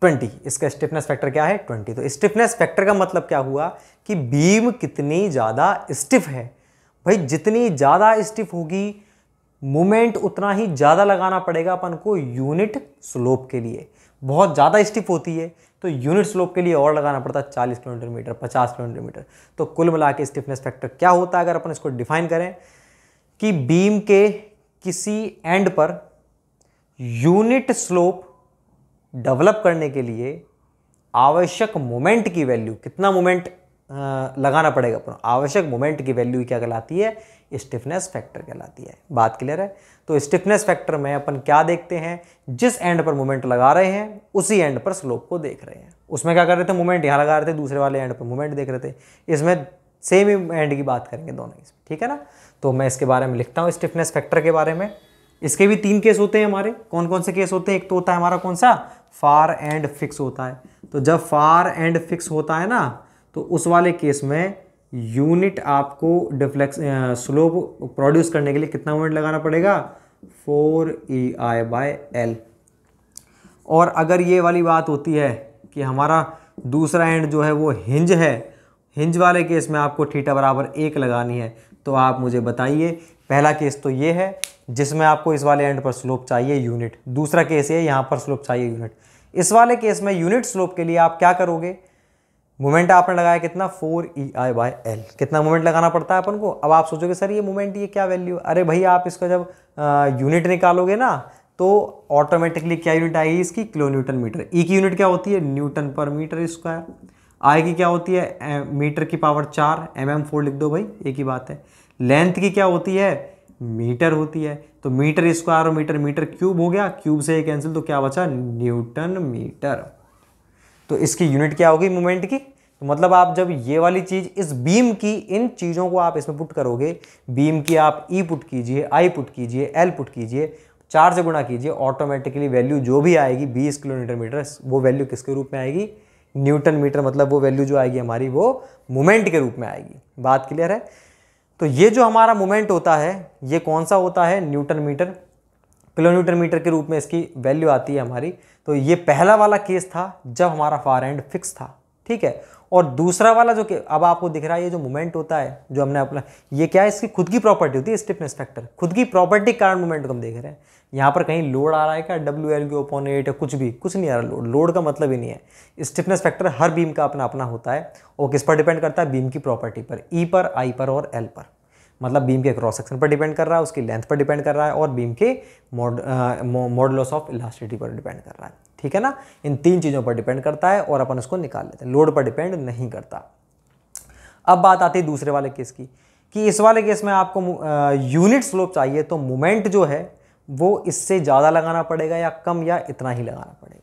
ट्वेंटी इसका स्टिफनेस फैक्टर क्या है ट्वेंटी तो स्टिफनेस फैक्टर का मतलब क्या हुआ कि बीम कितनी ज़्यादा स्टिफ है भाई जितनी ज़्यादा स्टिफ होगी मोमेंट उतना ही ज़्यादा लगाना पड़ेगा अपन को यूनिट स्लोप के लिए बहुत ज़्यादा स्टिफ होती है तो यूनिट स्लोप के लिए और लगाना पड़ता है चालीस किलोमीटर मीटर पचास किलोमीटर मीटर तो कुल मिला के स्टिफनेस फैक्टर क्या होता है अगर अपन इसको डिफाइन करें कि बीम के किसी and per unit slope develop करने के लिए आवश्यक मोमेंट की वैल्यू कितना मोमेंट लगाना पड़ेगा अपन आवश्यक मोमेंट की वैल्यू क्या कहलाती है स्टिफनेस फैक्टर कहलाती है बात क्लियर है तो स्टिफनेस फैक्टर में अपन क्या देखते हैं जिस एंड पर मोमेंट लगा रहे हैं उसी एंड पर स्लोप को देख रहे हैं उसमें क्या कर रहे थे मोमेंट यहाँ लगा रहे थे दूसरे वाले एंड पर मोमेंट देख रहे थे इसमें सेम ही एंड की बात करेंगे दोनों इसमें ठीक है ना तो मैं इसके बारे में लिखता हूँ स्टिफनेस फैक्टर के बारे में इसके भी तीन केस होते हैं हमारे कौन कौन से केस होते हैं एक तो होता है हमारा कौन सा फार एंड फिक्स होता है तो जब फार एंड फिक्स होता है ना तो उस वाले केस में यूनिट आपको डिफ्लेक्स स्लोप प्रोड्यूस करने के लिए कितना यूनिट लगाना पड़ेगा four E I by L और अगर ये वाली बात होती है कि हमारा दूसरा एंड जो है वो हिंज है हिंज वाले केस में आपको थीटा बराबर एक लगानी है तो आप मुझे बताइए पहला केस तो ये है जिसमें आपको इस वाले एंड पर स्लोप चाहिए यूनिट दूसरा केस ये यहाँ पर स्लोप चाहिए यूनिट इस वाले केस में यूनिट स्लोप के लिए आप क्या करोगे मोमेंट आपने लगाया कितना four E I by L कितना मोमेंट लगाना पड़ता है अपन को अब आप सोचोगे सर ये मोमेंट ये क्या वैल्यू अरे भाई आप इसका जब यूनिट निकालोगे ना तो ऑटोमेटिकली क्या यूनिट आएगी इसकी kilo Newton metre E e की यूनिट क्या होती है न्यूटन पर मीटर स्क्वायर आई की क्या होती है ए, मीटर की पावर चार एम एम फोर लिख दो भाई एक ही बात है लेंथ की क्या होती है मीटर होती है तो मीटर स्क्वायर और मीटर मीटर क्यूब हो गया क्यूब से कैंसिल तो क्या बचा न्यूटन मीटर तो इसकी यूनिट क्या होगी मोमेंट की तो मतलब आप जब ये वाली चीज़ इस बीम की इन चीज़ों को आप इसमें पुट करोगे बीम की आप ई e पुट कीजिए आई पुट कीजिए एल पुट कीजिए चार से गुणा कीजिए ऑटोमेटिकली वैल्यू जो भी आएगी बीस किलोमीटर मीटर वो वैल्यू किसके रूप में आएगी न्यूटन मीटर मतलब वो वैल्यू जो आएगी हमारी वो मोमेंट के रूप में आएगी बात क्लियर है तो ये जो हमारा मोमेंट होता है ये कौन सा होता है न्यूटन मीटर किलोमीटर मीटर के रूप में इसकी वैल्यू आती है हमारी तो ये पहला वाला केस था जब हमारा फार एंड फिक्स था ठीक है और दूसरा वाला जो अब आपको दिख रहा है ये जो मोमेंट होता है जो हमने अपना ये क्या है इसकी खुद की प्रॉपर्टी होती है स्टिफनेस फैक्टर खुद की प्रॉपर्टी कारण मोमेंट को हम देख रहे हैं यहाँ पर कहीं लोड आ रहा है क्या W L open upon eight या कुछ भी कुछ नहीं आ रहा लोड लोड का मतलब ही नहीं है स्टिफनेस फैक्टर हर बीम का अपना अपना होता है और किस पर डिपेंड करता है बीम की प्रॉपर्टी पर ई e पर आई पर और एल पर मतलब बीम के क्रॉस सेक्शन पर डिपेंड कर रहा है उसकी लेंथ पर डिपेंड कर रहा है और बीम के मॉडलॉस ऑफ इलास्टिटी पर डिपेंड कर रहा है ठीक है ना इन तीन चीज़ों पर डिपेंड करता है और अपन उसको निकाल लेते हैं लोड पर डिपेंड नहीं करता अब बात आती है दूसरे वाले केस की कि इस वाले केस में आपको यूनिट स्लोप चाहिए तो मोमेंट जो है वो इससे ज़्यादा लगाना पड़ेगा या कम या इतना ही लगाना पड़ेगा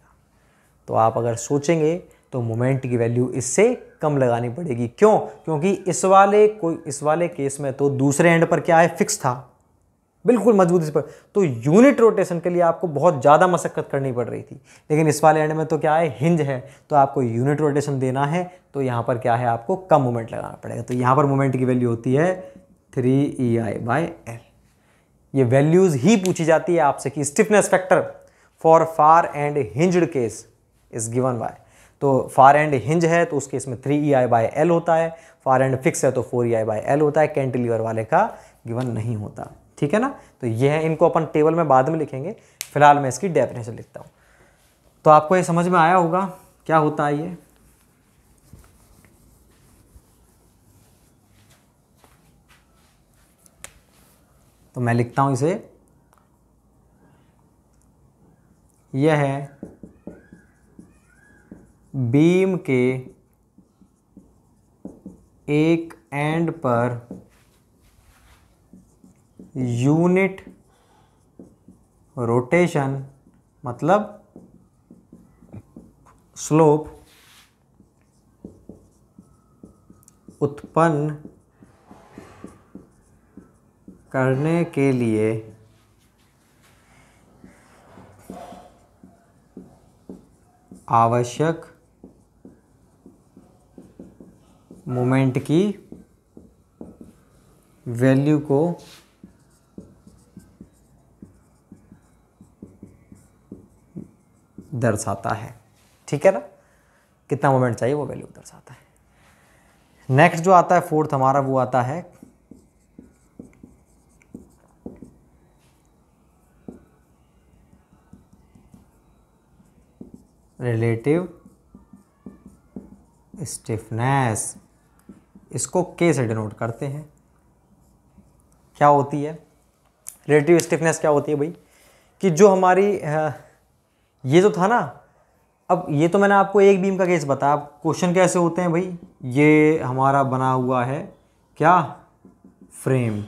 तो आप अगर सोचेंगे तो मोमेंट की वैल्यू इससे कम लगानी पड़ेगी क्यों क्योंकि इस वाले कोई इस वाले केस में तो दूसरे एंड पर क्या है फिक्स था बिल्कुल मजबूत इस पर तो यूनिट रोटेशन के लिए आपको बहुत ज़्यादा मशक्क़त करनी पड़ रही थी लेकिन इस वाले एंड में तो क्या है हिंज है तो आपको यूनिट रोटेशन देना है तो यहाँ पर क्या है आपको कम मोमेंट लगाना पड़ेगा तो यहाँ पर मोमेंट की वैल्यू होती है three E I by L ये वैल्यूज़ ही पूछी जाती है आपसे कि stiffness factor for far end hinged case is given by तो फार एंड हिंज है तो उसके इसमें three E I by L होता है फार एंड फिक्स है तो four E I by L होता है कैंटिलीवर वाले का गिवन नहीं होता ठीक है ना तो ये है इनको अपन टेबल में बाद में लिखेंगे फिलहाल मैं इसकी डेफिनेशन लिखता हूँ तो आपको ये समझ में आया होगा क्या होता है ये तो मैं लिखता हूं इसे यह है बीम के एक एंड पर यूनिट रोटेशन मतलब स्लोप उत्पन्न करने के लिए आवश्यक मोमेंट की वैल्यू को दर्शाता है ठीक है ना कितना मोमेंट चाहिए वो वैल्यू दर्शाता है नेक्स्ट जो आता है फोर्थ हमारा वो आता है रिलेटिव स्टिफनेस इसको के से डिनोट करते हैं क्या होती है रिलेटिव स्टिफनेस क्या होती है भाई कि जो हमारी ये तो था ना अब ये तो मैंने आपको एक बीम का केस बताया अब क्वेश्चन कैसे होते हैं भाई ये हमारा बना हुआ है क्या फ्रेम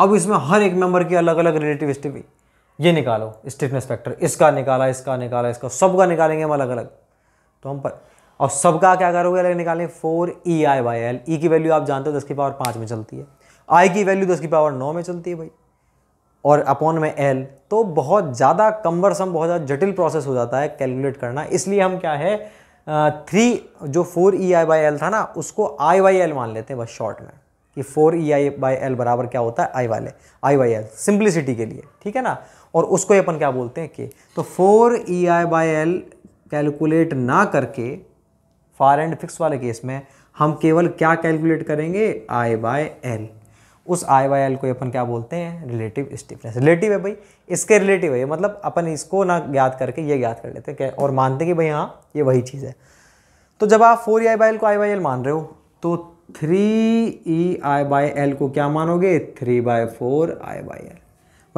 अब इसमें हर एक मेंबर की अलग अलग रिलेटिव स्टिफ ये निकालो स्टिफनेस फैक्टर इसका निकाला इसका निकाला इसका सबका निकालेंगे हम अलग अलग तो हम पर और सबका क्या करोगे अलग निकालें four E I by L E की वैल्यू आप जानते हो दस की पावर पाँच में चलती है आई की वैल्यू दस की पावर नौ में चलती है भाई और अपॉन में एल तो बहुत ज़्यादा कम्बरसम बहुत ज़्यादा जटिल प्रोसेस हो जाता है कैलकुलेट करना इसलिए हम क्या है थ्री जो four E I by L था ना उसको आई वाई एल मान लेते हैं बस शॉर्ट में कि four E I by L बराबर क्या होता है आई वाले आई वाई एल सिंप्लिसिटी के लिए ठीक है ना और उसको अपन क्या बोलते हैं के तो four E I by L calculate ना करके फार एंड फिक्स वाले केस में हम केवल क्या कैलकुलेट करेंगे आई बाय एल उस आई बाय एल को अपन क्या बोलते हैं रिलेटिव स्टिफनेस रिलेटिव है भाई इसके रिलेटिव है मतलब अपन इसको ना याद करके ये याद कर लेते हैं और मानते हैं कि भाई हाँ ये वही चीज़ है तो जब आप four E I by L को आई बाय एल मान रहे हो तो three E I by L को क्या मानोगे three by four I by L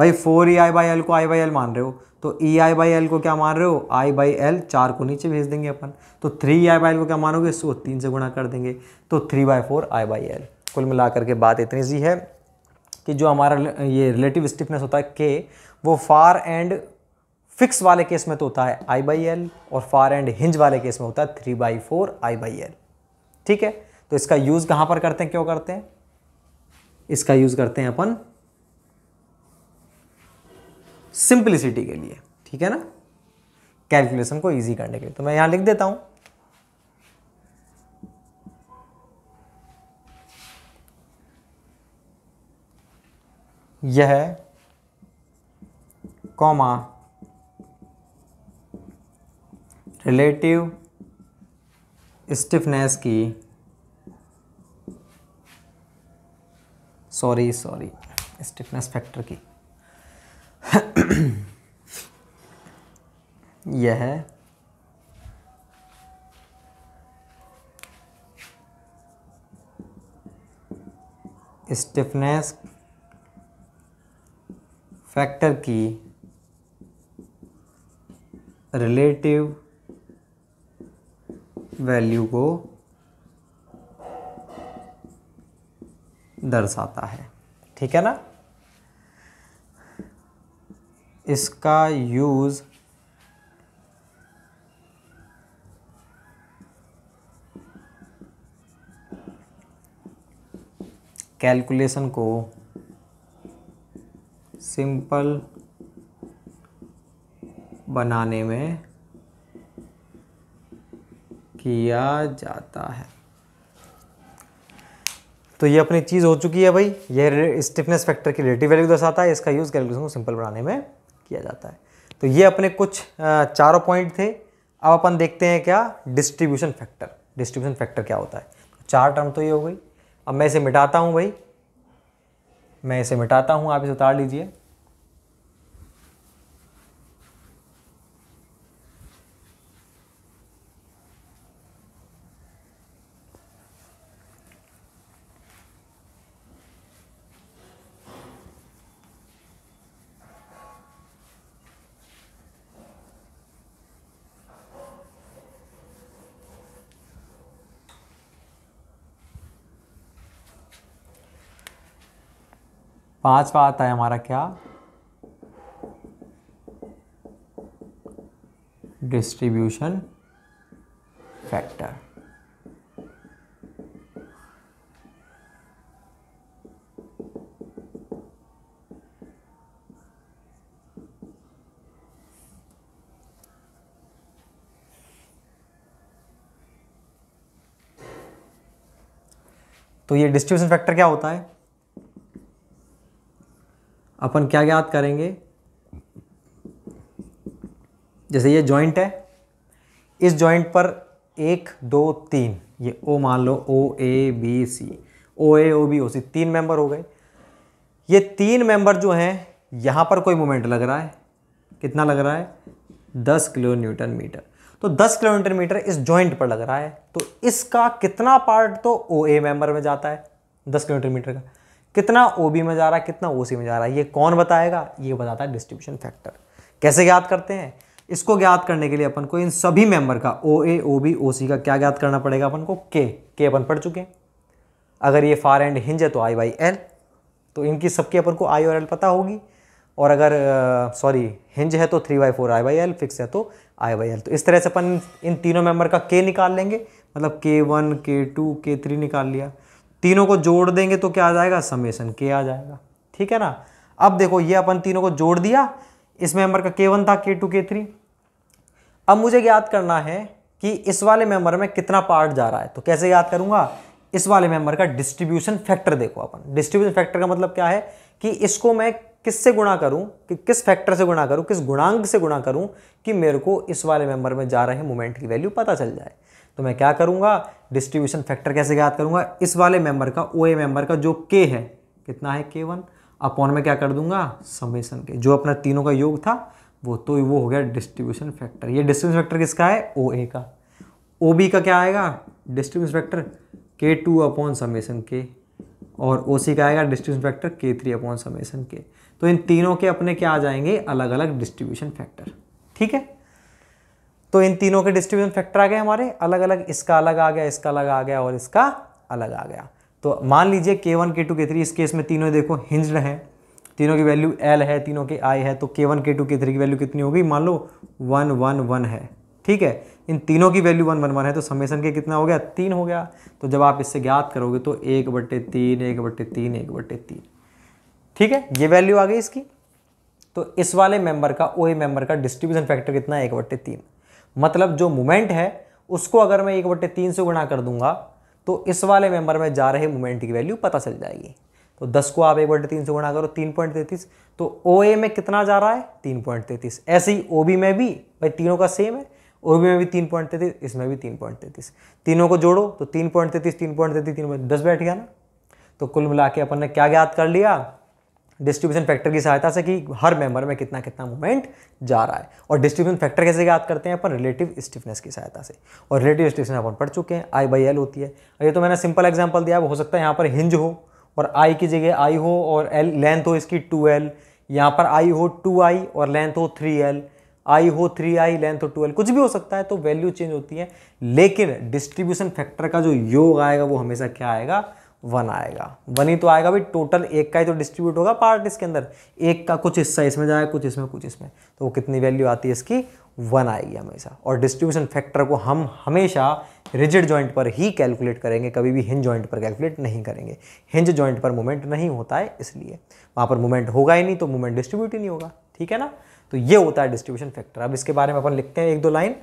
भाई four E I by L को आई बाई एल मान रहे हो तो ई आई बाई एल को क्या मान रहे हो आई बाई एल चार को नीचे भेज देंगे अपन तो three E I by L को क्या मानोगे इसको तीन से गुणा कर देंगे तो three by four I by L कुल मिला के बात इतनी सी है कि जो हमारा ये रिलेटिव स्टिफनेस होता है के वो फार एंड फिक्स वाले केस में तो होता है आई बाई एल और फार एंड हिंज वाले केस में होता है three by four I by L ठीक है तो इसका यूज़ कहाँ पर करते हैं क्यों करते हैं इसका यूज़ करते हैं अपन सिंप्लिसिटी के लिए ठीक है ना कैलकुलेशन को इजी करने के लिए तो मैं यहां लिख देता हूं यह कॉमा रिलेटिव स्टिफनेस की सॉरी सॉरी स्टिफनेस फैक्टर की यह स्टिफनेस फैक्टर की रिलेटिव वैल्यू को दर्शाता है ठीक है ना इसका यूज़ कैलकुलेशन को सिंपल बनाने में किया जाता है तो ये अपनी चीज़ हो चुकी है भाई यह स्टिफनेस फैक्टर की रिलेटिव वैल्यू दर्शाता है इसका यूज़ कैलकुलेशन को सिंपल बनाने में किया जाता है तो ये अपने कुछ चारों पॉइंट थे अब अपन देखते हैं क्या डिस्ट्रीब्यूशन फैक्टर डिस्ट्रीब्यूशन फैक्टर क्या होता है तो चार टर्म तो ये हो गई अब मैं इसे मिटाता हूँ भाई मैं इसे मिटाता हूँ आप इसे उतार लीजिए पांचवा आता है हमारा क्या डिस्ट्रीब्यूशन फैक्टर तो ये डिस्ट्रीब्यूशन फैक्टर क्या होता है अपन क्या ज्ञात करेंगे जैसे ये जॉइंट है इस जॉइंट पर एक दो तीन ये ओ मान लो ओ A B C O A O B O सी तीन मेंबर हो गए ये तीन मेंबर जो हैं यहाँ पर कोई मोमेंट लग रहा है कितना लग रहा है दस किलो न्यूटन मीटर तो दस किलो न्यूटन मीटर इस जॉइंट पर लग रहा है तो इसका कितना पार्ट तो ओ ए मेंबर में जाता है दस किलोमीटर मीटर का कितना ओ बी में जा रहा है कितना ओ सी में जा रहा है ये कौन बताएगा ये बताता है डिस्ट्रीब्यूशन फैक्टर कैसे ज्ञात करते हैं इसको ज्ञात करने के लिए अपन को इन सभी मेंबर का ओ ए ओ बी ओ सी का क्या ज्ञात करना पड़ेगा अपन को के के अपन पढ़ चुके हैं अगर ये फार एंड हिंज है तो आई बाई एल तो इनकी सबकी अपन को आई और एल पता होगी और अगर सॉरी हिंज है तो three by four I by L fix है तो आई बाई एल तो इस तरह से अपन इन तीनों मेंबर का के निकाल लेंगे मतलब के वन के टू के थ्री निकाल लिया तीनों को जोड़ देंगे तो क्या आ जाएगा समेसन के आ जाएगा ठीक है ना अब देखो ये अपन तीनों को जोड़ दिया इस मेंबर का के वन था के टू के थ्री अब मुझे याद करना है कि इस वाले मेंबर में कितना पार्ट जा रहा है तो कैसे याद करूंगा इस वाले मेंबर का डिस्ट्रीब्यूशन फैक्टर देखो अपन डिस्ट्रीब्यूशन फैक्टर का मतलब क्या है कि इसको मैं किससे गुणा करूं कि किस फैक्टर से गुणा करूं किस गुणांक से गुणा करूं कि मेरे को इस वाले मेंबर में जा रहे मोमेंट की वैल्यू पता चल जाए तो मैं क्या करूंगा डिस्ट्रीब्यूशन फैक्टर कैसे याद करूंगा इस वाले मेंबर का ओ ए मेंबर का जो के है कितना है के वन अपॉन में क्या कर दूंगा समेसन के जो अपना तीनों का योग था वो तो वो हो गया डिस्ट्रीब्यूशन फैक्टर ये डिस्ट्रीब्यूशन फैक्टर किसका है ओ ए का ओ बी का क्या आएगा distribution factor K two upon summation K और ओ सी का आएगा distribution factor K three upon summation K तो इन तीनों के अपने क्या आ जाएंगे अलग अलग डिस्ट्रीब्यूशन फैक्टर ठीक है तो इन तीनों के डिस्ट्रीब्यूशन फैक्टर आ गए हमारे अलग अलग इसका अलग आ गया इसका अलग आ गया और इसका अलग आ गया तो मान लीजिए के वन के टू के थ्री इस केस में तीनों देखो हिंज्ड हैं तीनों की वैल्यू एल है तीनों के आई है तो के वन के टू के थ्री की वैल्यू कितनी होगी मान लो वन वन वन है ठीक है इन तीनों की वैल्यू वन वन वन है तो समेसन के कितना हो गया तीन हो गया तो जब आप इससे ज्ञात करोगे तो एक बट्टे तीन एक बट्टे तीन एक बट्टे तीन ठीक है ये वैल्यू आ गई इसकी तो इस वाले मेंबर का ओ मेंबर का डिस्ट्रीब्यूशन फैक्टर कितना है एक बट्टे तीन मतलब जो मोमेंट है उसको अगर मैं एक बट्टे तीन से गुणा कर दूंगा तो इस वाले मेंबर में जा रहे मोमेंट की वैल्यू पता चल जाएगी तो दस को आप एक बटे तीन से गुणा करो तीन पॉइंट तैंतीस तो ओ ए में कितना जा रहा है तीन पॉइंट तैंतीस ऐसे ही ओ बी में भी भाई तीनों का सेम है ओ बी में भी तीन पॉइंट तैतीस इसमें भी तीन पॉइंट तैतीस तीनों को जोड़ो तो तीन पॉइंट तैंतीस तीन पॉइंट तैतीस तीन पॉइंट दस बैठ गया ना तो कुल मिला के अपन ने क्या ज्ञात कर लिया डिस्ट्रीब्यूशन फैक्टर की सहायता से कि हर मेंबर में कितना कितना मूवमेंट जा रहा है और डिस्ट्रीब्यूशन फैक्टर कैसे याद करते हैं अपन रिलेटिव स्टिफनेस की सहायता से और रिलेटिव स्टिफनेस अपन पढ़ चुके हैं आई बाई एल होती है ये तो मैंने सिंपल एग्जाम्पल दिया हो सकता है यहाँ पर हिंज हो और आई की जगह आई हो और एल लेंथ हो इसकी टू एल यहाँ पर आई हो टू आई और लेंथ हो थ्री एल आई हो थ्री आई लेंथ हो टू एल कुछ भी हो सकता है तो वैल्यू चेंज होती है लेकिन डिस्ट्रीब्यूशन फैक्टर का जो योग आएगा वो हमेशा क्या आएगा वन आएगा वन ही तो आएगा भाई टोटल एक का ही तो डिस्ट्रीब्यूट होगा पार्ट इसके अंदर एक का कुछ हिस्सा इसमें जाएगा कुछ इसमें कुछ इसमें तो वो कितनी वैल्यू आती है इसकी वन आएगी हमेशा और डिस्ट्रीब्यूशन फैक्टर को हम हमेशा रिजिड जॉइंट पर ही कैलकुलेट करेंगे कभी भी हिंज जॉइंट पर कैलकुलेट नहीं करेंगे हिंज जॉइंट पर मूवमेंट नहीं होता है इसलिए वहाँ पर मूवमेंट होगा ही नहीं तो मूवमेंट डिस्ट्रीब्यूट ही नहीं होगा ठीक है ना तो ये होता है डिस्ट्रीब्यूशन फैक्टर अब इसके बारे में अपन लिखते हैं एक दो लाइन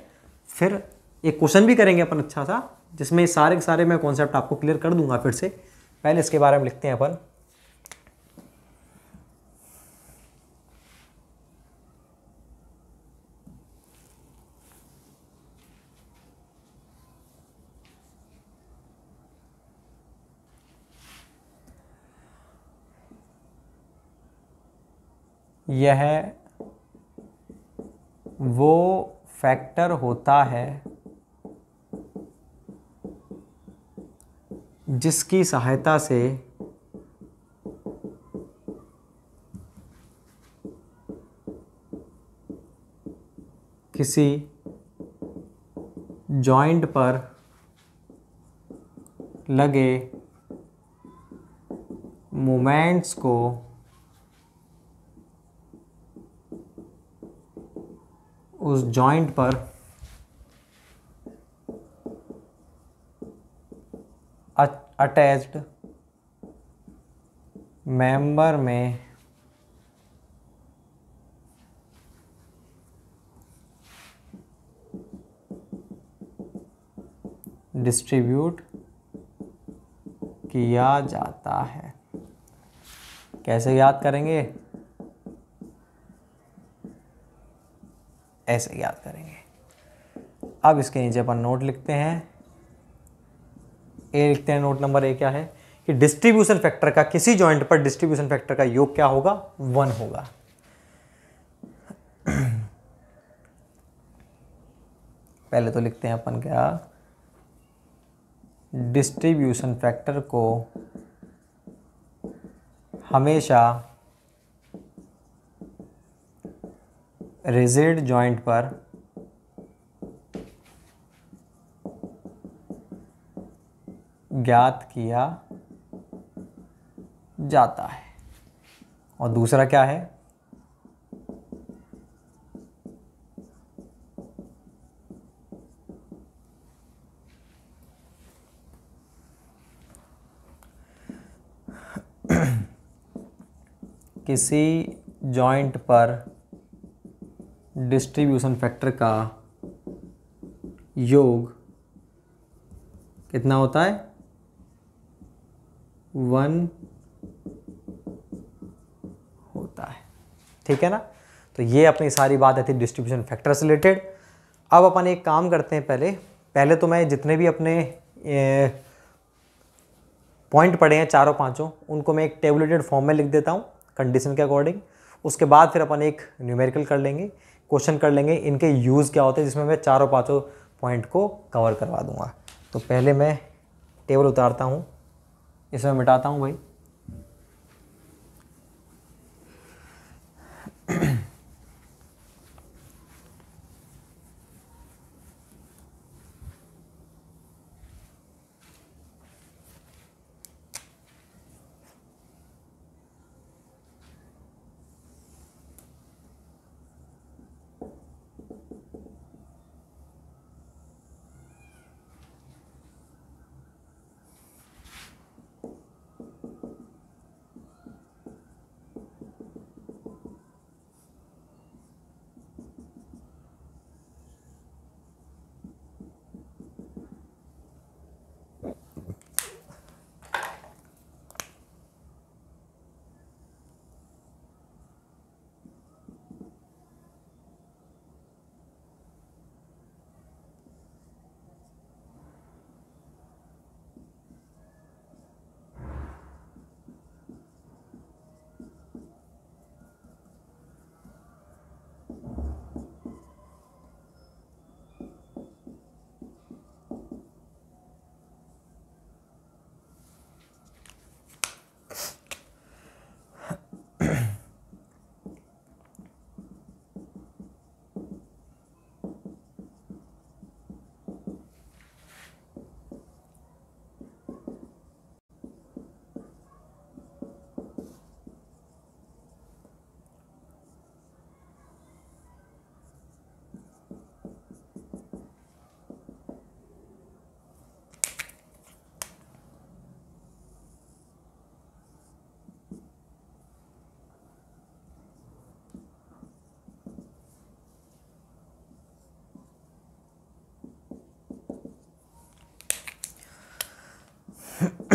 फिर एक क्वेश्चन भी करेंगे अपन अच्छा सा जिसमें सारे के सारे मैं कॉन्सेप्ट आपको क्लियर कर दूंगा फिर से पहले इसके बारे में लिखते हैं अपन यह वो फैक्टर होता है जिसकी सहायता से किसी जॉइंट पर लगे मोमेंट्स को उस जॉइंट पर अटैच्ड मेंबर में डिस्ट्रीब्यूट किया जाता है कैसे याद करेंगे ऐसे याद करेंगे अब इसके नीचे अपन नोट लिखते हैं ए लिखते हैं नोट नंबर ए क्या है कि डिस्ट्रीब्यूशन फैक्टर का किसी जॉइंट पर डिस्ट्रीब्यूशन फैक्टर का योग क्या होगा वन होगा पहले तो लिखते हैं अपन क्या डिस्ट्रीब्यूशन फैक्टर को हमेशा रिजिड जॉइंट पर ज्ञात किया जाता है और दूसरा क्या है किसी जॉइंट पर डिस्ट्रीब्यूशन फैक्टर का योग कितना होता है वन होता है ठीक है ना तो ये अपनी सारी बात है थी डिस्ट्रीब्यूशन फैक्टर से रिलेटेड अब अपन एक काम करते हैं पहले पहले तो मैं जितने भी अपने पॉइंट पढ़े हैं चारों पांचों उनको मैं एक टेबलेटेड फॉर्म में लिख देता हूँ कंडीशन के अकॉर्डिंग उसके बाद फिर अपन एक न्यूमेरिकल कर लेंगे क्वेश्चन कर लेंगे इनके यूज़ क्या होते हैं जिसमें मैं चारों पाँचों पॉइंट को कवर करवा दूंगा तो पहले मैं टेबल उतारता हूँ इसे मिटाता हूँ भाई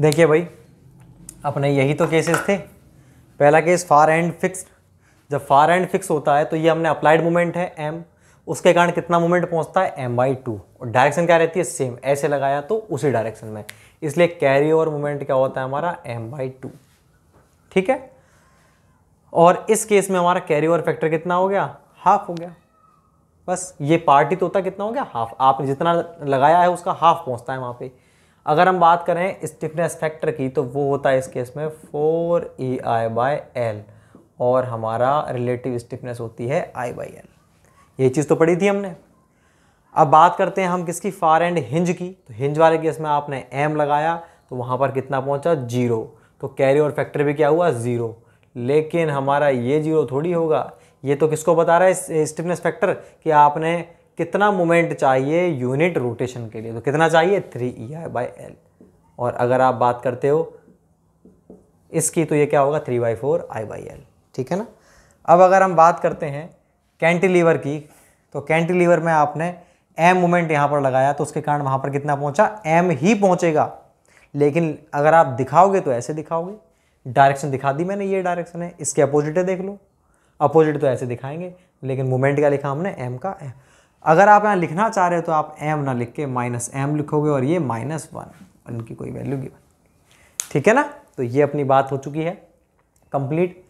देखिए भाई अपने यही तो केसेस थे पहला केस फार एंड फिक्स्ड जब फार एंड फिक्स होता है तो ये हमने अप्लाइड मोमेंट है एम उसके कारण कितना मोमेंट पहुंचता है एम बाई टू और डायरेक्शन क्या रहती है सेम ऐसे लगाया तो उसी डायरेक्शन में इसलिए कैरी ओवर मोमेंट क्या होता है हमारा एम बाई टू ठीक है और इस केस में हमारा कैरी ओवर फैक्टर कितना हो गया हाफ हो गया बस ये पार्टी तो होता कितना हो गया हाफ आपने जितना लगाया है उसका हाफ पहुंचता है वहाँ पे अगर हम बात करें स्टिफनेस फैक्टर की तो वो होता है इस केस में four E I by L और हमारा रिलेटिव स्टिफनेस होती है आई बाई एल ये चीज़ तो पढ़ी थी हमने अब बात करते हैं हम किसकी फार एंड हिंज की तो हिंज वाले केस में आपने एम लगाया तो वहाँ पर कितना पहुँचा जीरो तो कैरी और फैक्टर भी क्या हुआ ज़ीरो लेकिन हमारा ये जीरो थोड़ी होगा ये तो किसको बता रहा है स्टिफनेस फैक्टर कि आपने कितना मोमेंट चाहिए यूनिट रोटेशन के लिए तो कितना चाहिए three E e I by L और अगर आप बात करते हो इसकी तो ये क्या होगा three by four I by L ठीक है ना अब अगर हम बात करते हैं कैंटिलीवर की तो कैंटिलीवर में आपने एम मोमेंट यहाँ पर लगाया तो उसके कारण वहाँ पर कितना पहुँचा एम ही पहुँचेगा लेकिन अगर आप दिखाओगे तो ऐसे दिखाओगे डायरेक्शन दिखा दी मैंने ये डायरेक्शन है इसके अपोजिट है देख लो अपोजिट तो ऐसे दिखाएंगे लेकिन मोमेंट क्या लिखा हमने एम का एम अगर आप यहाँ लिखना चाह रहे हो तो आप एम ना लिख के माइनस एम लिखोगे और ये माइनस वन इनकी कोई वैल्यू की ठीक है ना तो ये अपनी बात हो चुकी है कंप्लीट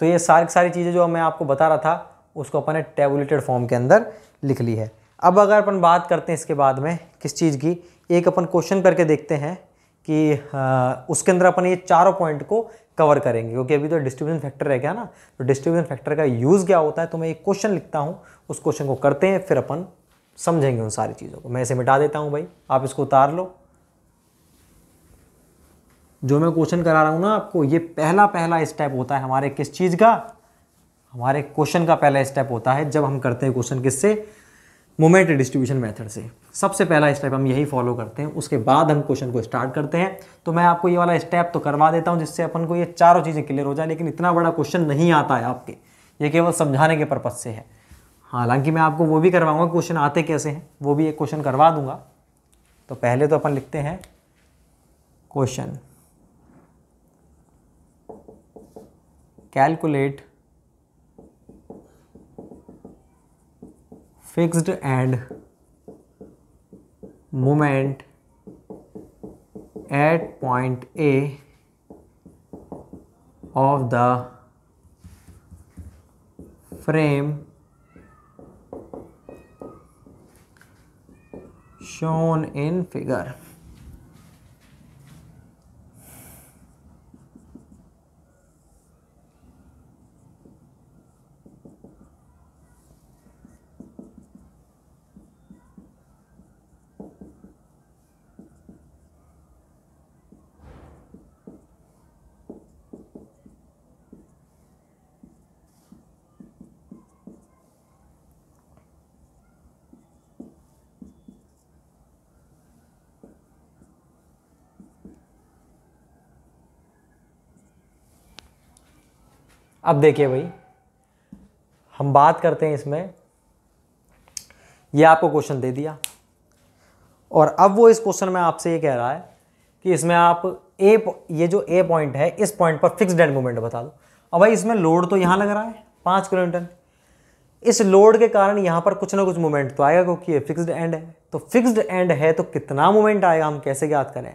तो ये सारी सारी चीज़ें जो मैं आपको बता रहा था उसको अपन ने टेबुलेटेड फॉर्म के अंदर लिख ली है अब अगर अपन बात करते हैं इसके बाद में किस चीज़ की एक अपन क्वेश्चन करके देखते हैं कि आ, उसके अंदर अपन ये चारों पॉइंट को कवर करेंगे क्योंकि अभी तो डिस्ट्रीब्यूशन फैक्टर है क्या ना तो डिस्ट्रीब्यूशन फैक्टर का यूज़ क्या होता है तो मैं एक क्वेश्चन लिखता हूँ उस क्वेश्चन को करते हैं फिर अपन समझेंगे उन सारी चीज़ों को मैं इसे मिटा देता हूँ भाई आप इसको उतार लो जो मैं क्वेश्चन करा रहा हूँ ना आपको ये पहला पहला स्टेप होता है हमारे किस चीज़ का हमारे क्वेश्चन का पहला स्टेप होता है जब हम करते हैं क्वेश्चन किससे मोमेंट डिस्ट्रीब्यूशन मेथड से सबसे पहला स्टेप हम यही फॉलो करते हैं उसके बाद हम क्वेश्चन को स्टार्ट करते हैं तो मैं आपको ये वाला स्टेप तो करवा देता हूँ जिससे अपन को ये चारों चीज़ें क्लियर हो जाए लेकिन इतना बड़ा क्वेश्चन नहीं आता है आपके ये केवल समझाने के पर्पज़ से है हालांकि मैं आपको वो भी करवाऊंगा क्वेश्चन आते कैसे हैं वो भी एक क्वेश्चन करवा दूंगा तो पहले तो अपन लिखते हैं question calculate fixed end moment at point A of the frame shown in figure अब देखिए भाई हम बात करते हैं इसमें ये आपको क्वेश्चन दे दिया और अब वो इस क्वेश्चन में आपसे ये कह रहा है कि इसमें आप ए ये जो ए पॉइंट है इस पॉइंट पर फिक्स डेड मोमेंट बता दो अब भाई इसमें लोड तो यहाँ लग रहा है पाँच किलोमीटर इस लोड के कारण यहाँ पर कुछ ना कुछ मोमेंट तो आएगा क्योंकि ये फिक्स्ड एंड है तो फिक्स्ड एंड है तो कितना मोमेंट आएगा हम कैसे याद करें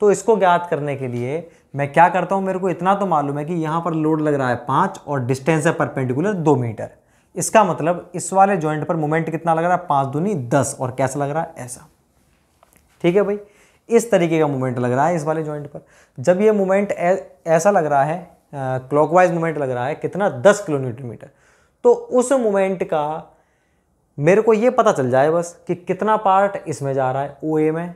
तो इसको ज्ञात करने के लिए मैं क्या करता हूँ मेरे को इतना तो मालूम है कि यहाँ पर लोड लग रहा है पाँच और डिस्टेंस है परपेंडिकुलर दो मीटर इसका मतलब इस वाले जॉइंट पर मोमेंट कितना लग रहा है पाँच दूनी दस और कैसा लग रहा है ऐसा ठीक है भाई इस तरीके का मोमेंट लग रहा है इस वाले जॉइंट पर जब ये मोमेंट ऐसा लग रहा है क्लॉकवाइज मोमेंट लग रहा है कितना दस किलोमीटर मीटर तो उस मोमेंट का मेरे को ये पता चल जाए बस कि कितना पार्ट इसमें जा रहा है ओ ए में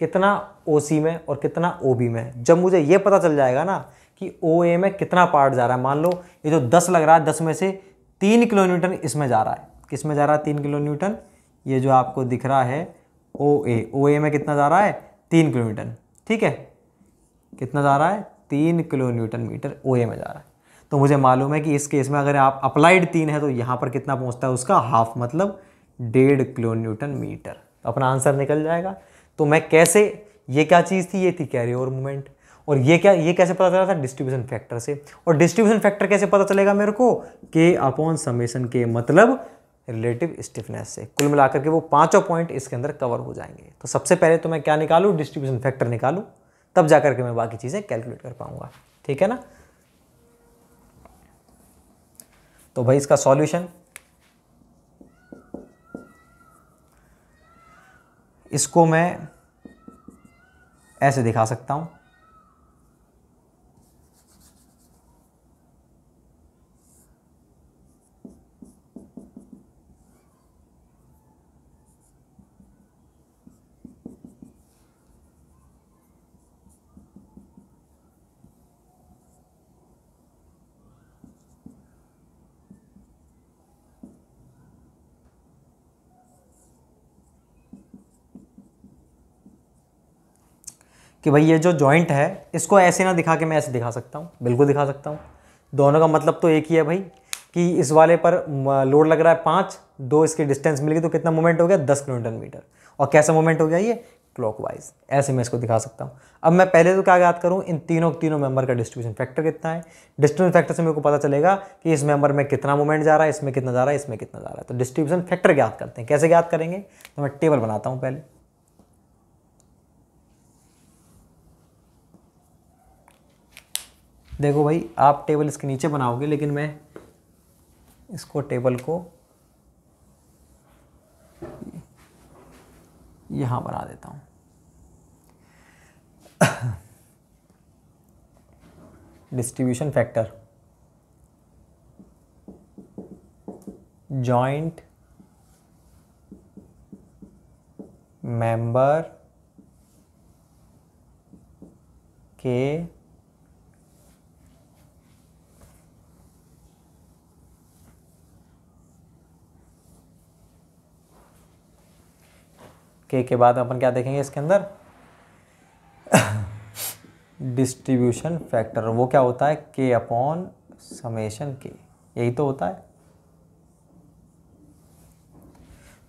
कितना ओ में और कितना ओ में जब मुझे ये पता चल जाएगा ना कि ओ में कितना पार्ट जा रहा है मान लो ये जो दस लग रहा है दस में से तीन किलो न्यूटन इसमें जा रहा है किस में जा रहा है तीन किलो न्यूटन ये जो आपको दिख रहा है ओ ए ओ ए में कितना जा रहा है तीन किलो न्यूटन ठीक है कितना जा रहा है तीन kilo Newton metre O A में जा रहा है तो मुझे मालूम है कि इस केस में अगर आप अप्लाइड तीन है तो यहाँ पर कितना पहुँचता है उसका हाफ मतलब डेढ़ किलो न्यूटन मीटर तो अपना आंसर निकल जाएगा तो मैं कैसे ये क्या चीज़ थी ये थी कैरी ओवर मूवमेंट और ये क्या ये कैसे पता चला था डिस्ट्रीब्यूशन फैक्टर से और डिस्ट्रीब्यूशन फैक्टर कैसे पता चलेगा मेरे को के अपॉन समेशन के मतलब रिलेटिव स्टिफनेस से कुल मिलाकर के वो पांचों पॉइंट इसके अंदर कवर हो जाएंगे तो सबसे पहले तो मैं क्या निकालू डिस्ट्रीब्यूशन फैक्टर निकालू तब जाकर के मैं बाकी चीज़ें कैलकुलेट कर पाऊंगा ठीक है ना तो भाई इसका सॉल्यूशन इसको मैं ऐसे दिखा सकता हूँ कि भाई ये जो जॉइंट है इसको ऐसे ना दिखा के मैं ऐसे दिखा सकता हूँ बिल्कुल दिखा सकता हूँ दोनों का मतलब तो एक ही है भाई कि इस वाले पर लोड लग रहा है पाँच दो इसकी डिस्टेंस मिल गई तो कितना मोमेंट हो गया दस किलोमीटर मीटर और कैसा मोमेंट हो गया ये क्लॉक ऐसे मैं इसको दिखा सकता हूँ अब मैं पहले तो क्या याद करूँ इन तीनों तीनों मेंबर का डिस्ट्रीब्यूशन फैक्टर कितना है डिस्ट्रीब्यूशन फैक्टर से मेरे को पता चलेगा कि इस मेंबर में कितना मोमेंट जा रहा है इसमें कितना जा रहा है इसमें कितना जा रहा है तो डिस्ट्रीब्यूशन फैक्टर याद करते हैं कैसे याद करेंगे तो मैं टेबल बनाता हूँ पहले देखो भाई आप टेबल इसके नीचे बनाओगे लेकिन मैं इसको टेबल को यहाँ बना देता हूँ डिस्ट्रीब्यूशन फैक्टर जॉइंट मेंबर के के के बाद अपन क्या देखेंगे इसके अंदर डिस्ट्रीब्यूशन फैक्टर वो क्या होता है के अपॉन समेशन के यही तो होता है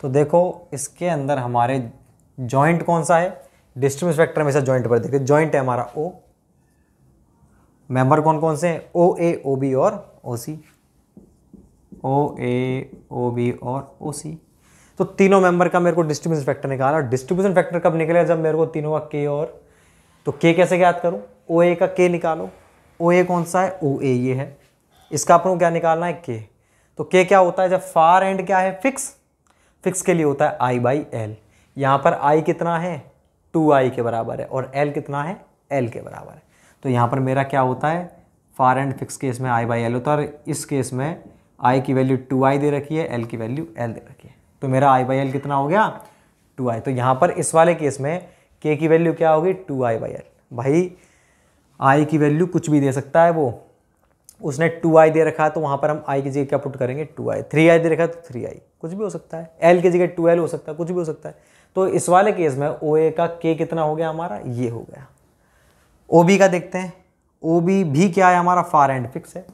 तो देखो इसके अंदर हमारे जॉइंट कौन सा है डिस्ट्रीब्यूशन फैक्टर हमेशा जॉइंट पर देखिए जॉइंट है हमारा ओ मेंबर कौन कौन से हैं ओ ए ओ बी और ओ सी ओ ए ओ बी और ओ सी तो तीनों मेंबर का मेरे को डिस्ट्रीब्यूशन फैक्टर निकाला डिस्ट्रीब्यूशन फैक्टर कब निकले जब मेरे को तीनों का के और तो के कैसे याद करूँ ओ ए का के निकालो ओ ए कौन सा है ओ ए ये है इसका अपन को क्या निकालना है के तो के क्या होता है जब फार एंड क्या है फिक्स फिक्स के लिए होता है आई बाई एल यहाँ पर आई कितना है टू आई के बराबर है और एल कितना है एल के बराबर है तो यहाँ पर मेरा क्या होता है फार एंड फिक्स केस में आई बाई एल होता है और इस केस में आई की वैल्यू टू आई दे रखी है एल की वैल्यू एल दे रखी है तो मेरा आई बाई एल कितना हो गया टू आई तो यहाँ पर इस वाले केस में के की वैल्यू क्या होगी टू आई बाई एल भाई आई की वैल्यू कुछ भी दे सकता है वो उसने टू आई दे रखा है तो वहाँ पर हम आई की जगह क्या पुट करेंगे टू आई थ्री आई दे रखा है तो थ्री आई कुछ भी हो सकता है एल की जगह टू एल हो सकता है कुछ भी हो सकता है तो इस वाले केस में ओ ए का के कितना हो गया हमारा ये हो गया ओ बी का देखते हैं ओ बी भी क्या है हमारा फार एंड फिक्स है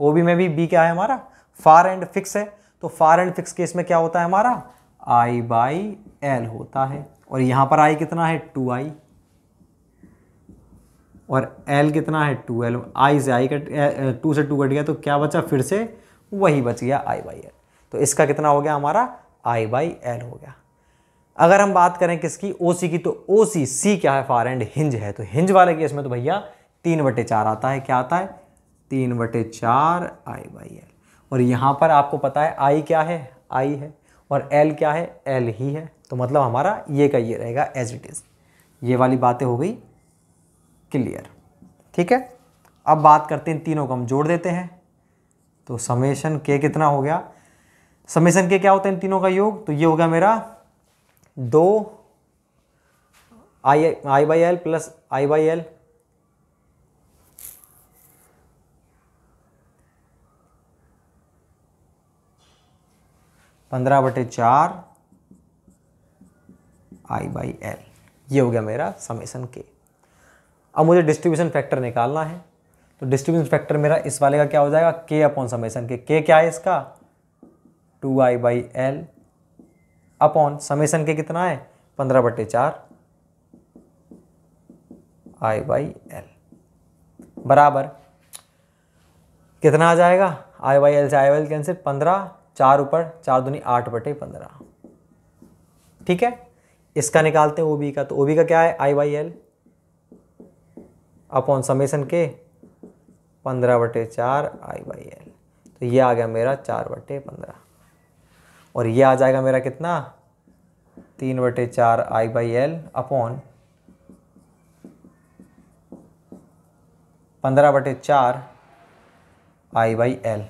ओ बी में भी बी क्या है हमारा फार एंड फिक्स है तो फार एंड फिक्स केस में क्या होता है हमारा आई बाई एल होता है और यहां पर आई कितना है टू आई और एल कितना है टू एल आई से आई कट टू से टू कट गया तो क्या बचा फिर से वही बच गया आई बाई एल तो इसका कितना हो गया हमारा आई बाई एल हो गया अगर हम बात करें किसकी ओ सी की तो ओ सी सी क्या है फार एंड हिंज है तो हिंज वाले केस में तो भैया तीन बटे चार आता है क्या आता है तीन बटे चार आई बाई एल और यहाँ पर आपको पता है आई क्या है आई है और एल क्या है एल ही है तो मतलब हमारा ये का ये रहेगा एज इट इज़ ये वाली बातें हो गई क्लियर ठीक है अब बात करते हैं तीनों को हम जोड़ देते हैं तो समेशन के कितना हो गया समेशन के क्या होते हैं इन तीनों का योग तो ये हो गया मेरा दो I I by L plus I by L पंद्रह बटे चार आई बाई एल ये हो गया मेरा समेसन के अब मुझे डिस्ट्रीब्यूशन फैक्टर निकालना है तो डिस्ट्रीब्यूशन फैक्टर मेरा इस वाले का क्या हो जाएगा के अपॉन समेसन के के क्या है इसका two I by L upon summation K कितना है पंद्रह बटे चार आई बाई एल बराबर कितना आ जाएगा आई वाई एल से आई वाई एल कैंसिल पंद्रह चार ऊपर चार दुनी आठ बटे पंद्रह ठीक है इसका निकालते हैं ओ का तो ओ का क्या है I by L upon summation K पंद्रह बटे चार आई वाई एल तो ये आ गया मेरा चार बटे पंद्रह और ये आ जाएगा मेरा कितना तीन बटे चार आई बाई एल अपॉन पंद्रह बटे चार आई बाई एल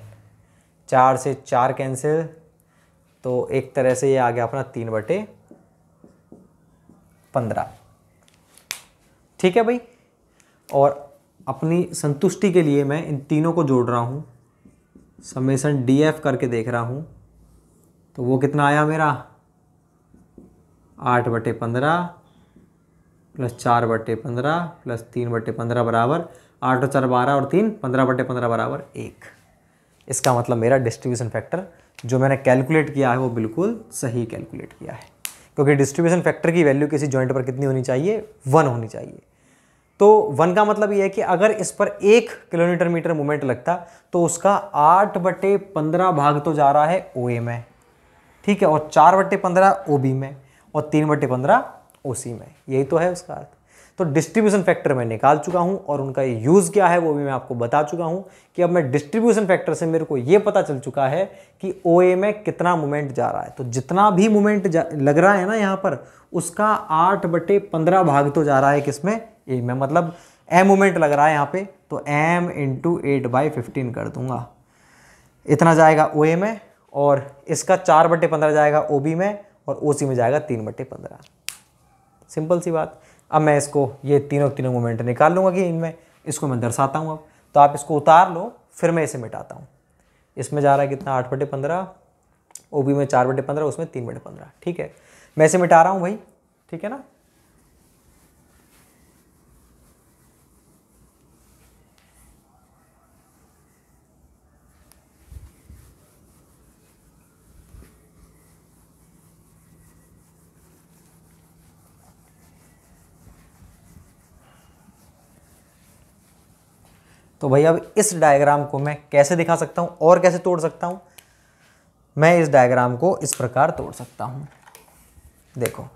चार से चार कैंसिल तो एक तरह से ये आ गया अपना तीन बटे पंद्रह ठीक है भाई और अपनी संतुष्टि के लिए मैं इन तीनों को जोड़ रहा हूँ समेसन डी एफ करके देख रहा हूँ तो वो कितना आया मेरा आठ बटे पंद्रह प्लस चार बटे पंद्रह प्लस तीन बटे पंद्रह बराबर आठ और चार बारह और तीन पंद्रह बटे पंद्रह बराबर एक इसका मतलब मेरा डिस्ट्रीब्यूशन फैक्टर जो मैंने कैलकुलेट किया है वो बिल्कुल सही कैलकुलेट किया है क्योंकि डिस्ट्रीब्यूशन फैक्टर की वैल्यू किसी जॉइंट पर कितनी होनी चाहिए वन होनी चाहिए तो वन का मतलब ये है कि अगर इस पर एक किलोमीटर मीटर मूवमेंट लगता तो उसका आठ बटे पंद्रह भाग तो जा रहा है ओ ए में ठीक है और चार बटे पंद्रह ओ बी में और तीन बटे पंद्रह ओ सी में यही तो है उसका अर्थ तो डिस्ट्रीब्यूशन फैक्टर मैं निकाल चुका हूं और उनका यूज़ क्या है वो भी मैं आपको बता चुका हूं कि अब मैं डिस्ट्रीब्यूशन फैक्टर से मेरे को ये पता चल चुका है कि ओ में कितना मूवमेंट जा रहा है तो जितना भी मूवमेंट लग रहा है ना यहाँ पर उसका आठ बटे पंद्रह भाग तो जा रहा है किसमें ए में मतलब एम मूवमेंट लग रहा है यहाँ पे तो M into eight by fifteen कर दूंगा इतना जाएगा ओ ए में और इसका चार बटे पंद्रह जाएगा ओ बी में और ओ सी में जाएगा तीन बटे पंद्रह सिंपल सी बात अब मैं इसको ये तीनों तीनों मोमेंट निकाल लूँगा कि इनमें इसको मैं दर्शाता हूँ अब तो आप इसको उतार लो फिर मैं इसे मिटाता हूँ इसमें जा रहा है कितना आठ बटे पंद्रह ओ में चार बटे पंद्रह उसमें तीन बटे पंद्रह ठीक है मैं इसे मिटा रहा हूँ भाई ठीक है ना तो भाई अब इस डायग्राम को मैं कैसे दिखा सकता हूँ और कैसे तोड़ सकता हूँ मैं इस डायग्राम को इस प्रकार तोड़ सकता हूँ देखो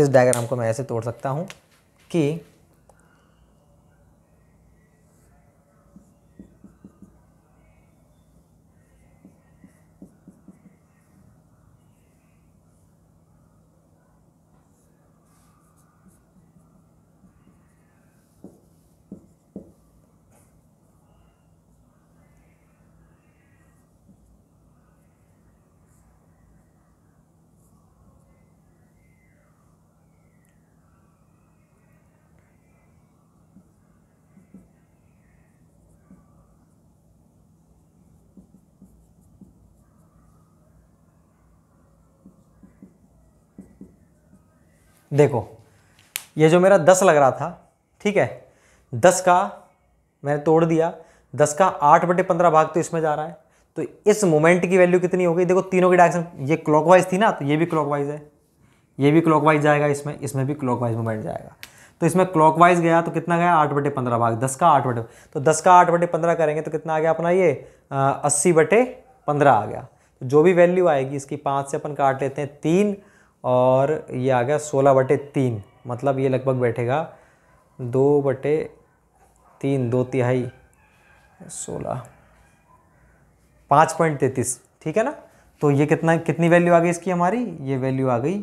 इस डायग्राम को मैं ऐसे तोड़ सकता हूँ कि देखो ये जो मेरा दस लग रहा था ठीक है दस का मैंने तोड़ दिया दस का आठ बटे पंद्रह भाग तो इसमें जा रहा है तो इस मोमेंट की वैल्यू कितनी हो गई देखो तीनों की डायरेक्शन ये क्लॉकवाइज थी ना तो ये भी क्लॉकवाइज है ये भी क्लॉकवाइज जाएगा इसमें इसमें भी क्लॉकवाइज मोमेंट जाएगा तो इसमें क्लॉकवाइज गया तो कितना गया आठ बटे पंद्रह भाग दस का आठ बटे तो दस का आठ बटे पंद्रह करेंगे तो कितना आ गया अपना ये अस्सी बटे पंद्रह आ गया तो जो भी वैल्यू आएगी इसकी पाँच से अपन काट लेते हैं तीन और ये आ गया सोलह बटे तीन मतलब ये लगभग बैठेगा दो बटे तीन दो तिहाई सोलह पाँच पॉइंट तैतीस ठीक है ना तो ये कितना कितनी वैल्यू आ गई इसकी हमारी ये वैल्यू आ गई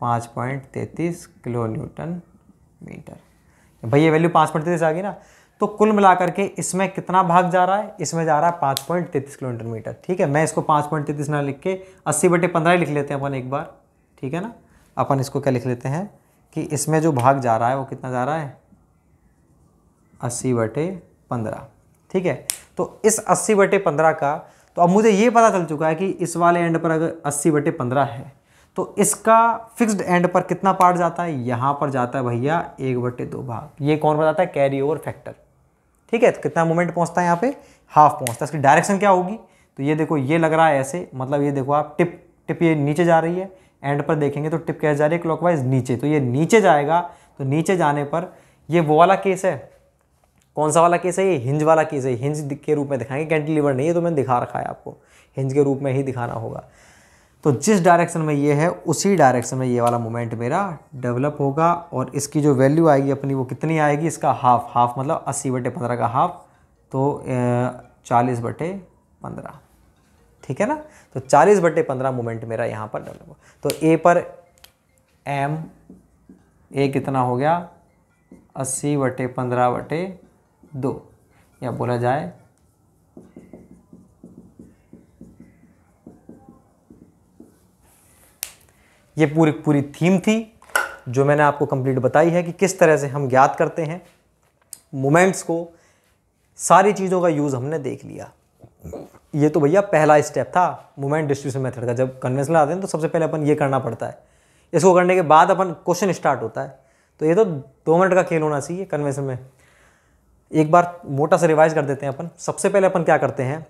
पाँच पॉइंट तैतीस किलो न्यूटन मीटर भाई ये वैल्यू पाँच पॉइंट तैतीस आ गई ना तो कुल मिलाकर के इसमें कितना भाग जा रहा है इसमें जा रहा है पाँच पॉइंट तैंतीस किलोमीटर मीटर ठीक है मैं इसको पाँच पॉइंट तैंतीस ना लिख के अस्सी बटे पंद्रह लिख लेते हैं अपन एक बार ठीक है ना अपन इसको क्या लिख लेते हैं कि इसमें जो भाग जा रहा है वो कितना जा रहा है अस्सी बटे पंद्रह ठीक है तो इस अस्सी बटे पंद्रह का तो अब मुझे ये पता चल चुका है कि इस वाले एंड पर अगर अस्सी बटे पंद्रह है तो इसका फिक्स्ड एंड पर कितना पार्ट जाता है यहाँ पर जाता है भैया एक बटे दो भाग ये कौन बताता है कैरी ओवर फैक्टर ठीक है तो कितना मोमेंट पहुंचता है यहाँ पे हाफ पहुंचता है इसकी डायरेक्शन क्या होगी तो ये देखो ये लग रहा है ऐसे मतलब ये देखो आप टिप टिप ये नीचे जा रही है एंड पर देखेंगे तो टिप कैसे जा रही है क्लॉकवाइज नीचे तो ये नीचे जाएगा तो नीचे जाने पर ये वो वाला केस है कौन सा वाला केस है ये हिंज वाला केस है हिंज के रूप में दिखाएंगे कैंटिलीवर नहीं है तो मैंने दिखा रखा है आपको हिंज के रूप में ही दिखाना होगा तो जिस डायरेक्शन में ये है उसी डायरेक्शन में ये वाला मोमेंट मेरा डेवलप होगा और इसकी जो वैल्यू आएगी अपनी वो कितनी आएगी इसका हाफ हाफ मतलब अस्सी बटे पंद्रह का हाफ तो चालीस बटे पंद्रह ठीक है ना तो 40 बटे पंद्रह मोमेंट मेरा यहाँ पर डेवलप हो तो ए पर एम ए कितना हो गया अस्सी बटे पंद्रह बटे दो या बोला जाए ये पूरी पूरी थीम थी जो मैंने आपको कंप्लीट बताई है कि किस तरह से हम ज्ञात करते हैं मोमेंट्स को सारी चीज़ों का यूज़ हमने देख लिया ये तो भैया पहला स्टेप था मोमेंट डिस्ट्रीब्यूशन मेथड का जब कन्वेंशनल आते हैं तो सबसे पहले अपन ये करना पड़ता है इसको करने के बाद अपन क्वेश्चन स्टार्ट होता है तो ये तो दो मिनट का खेल होना चाहिए कन्वेंशन में एक बार मोटा सा रिवाइज कर देते हैं अपन सबसे पहले अपन क्या करते हैं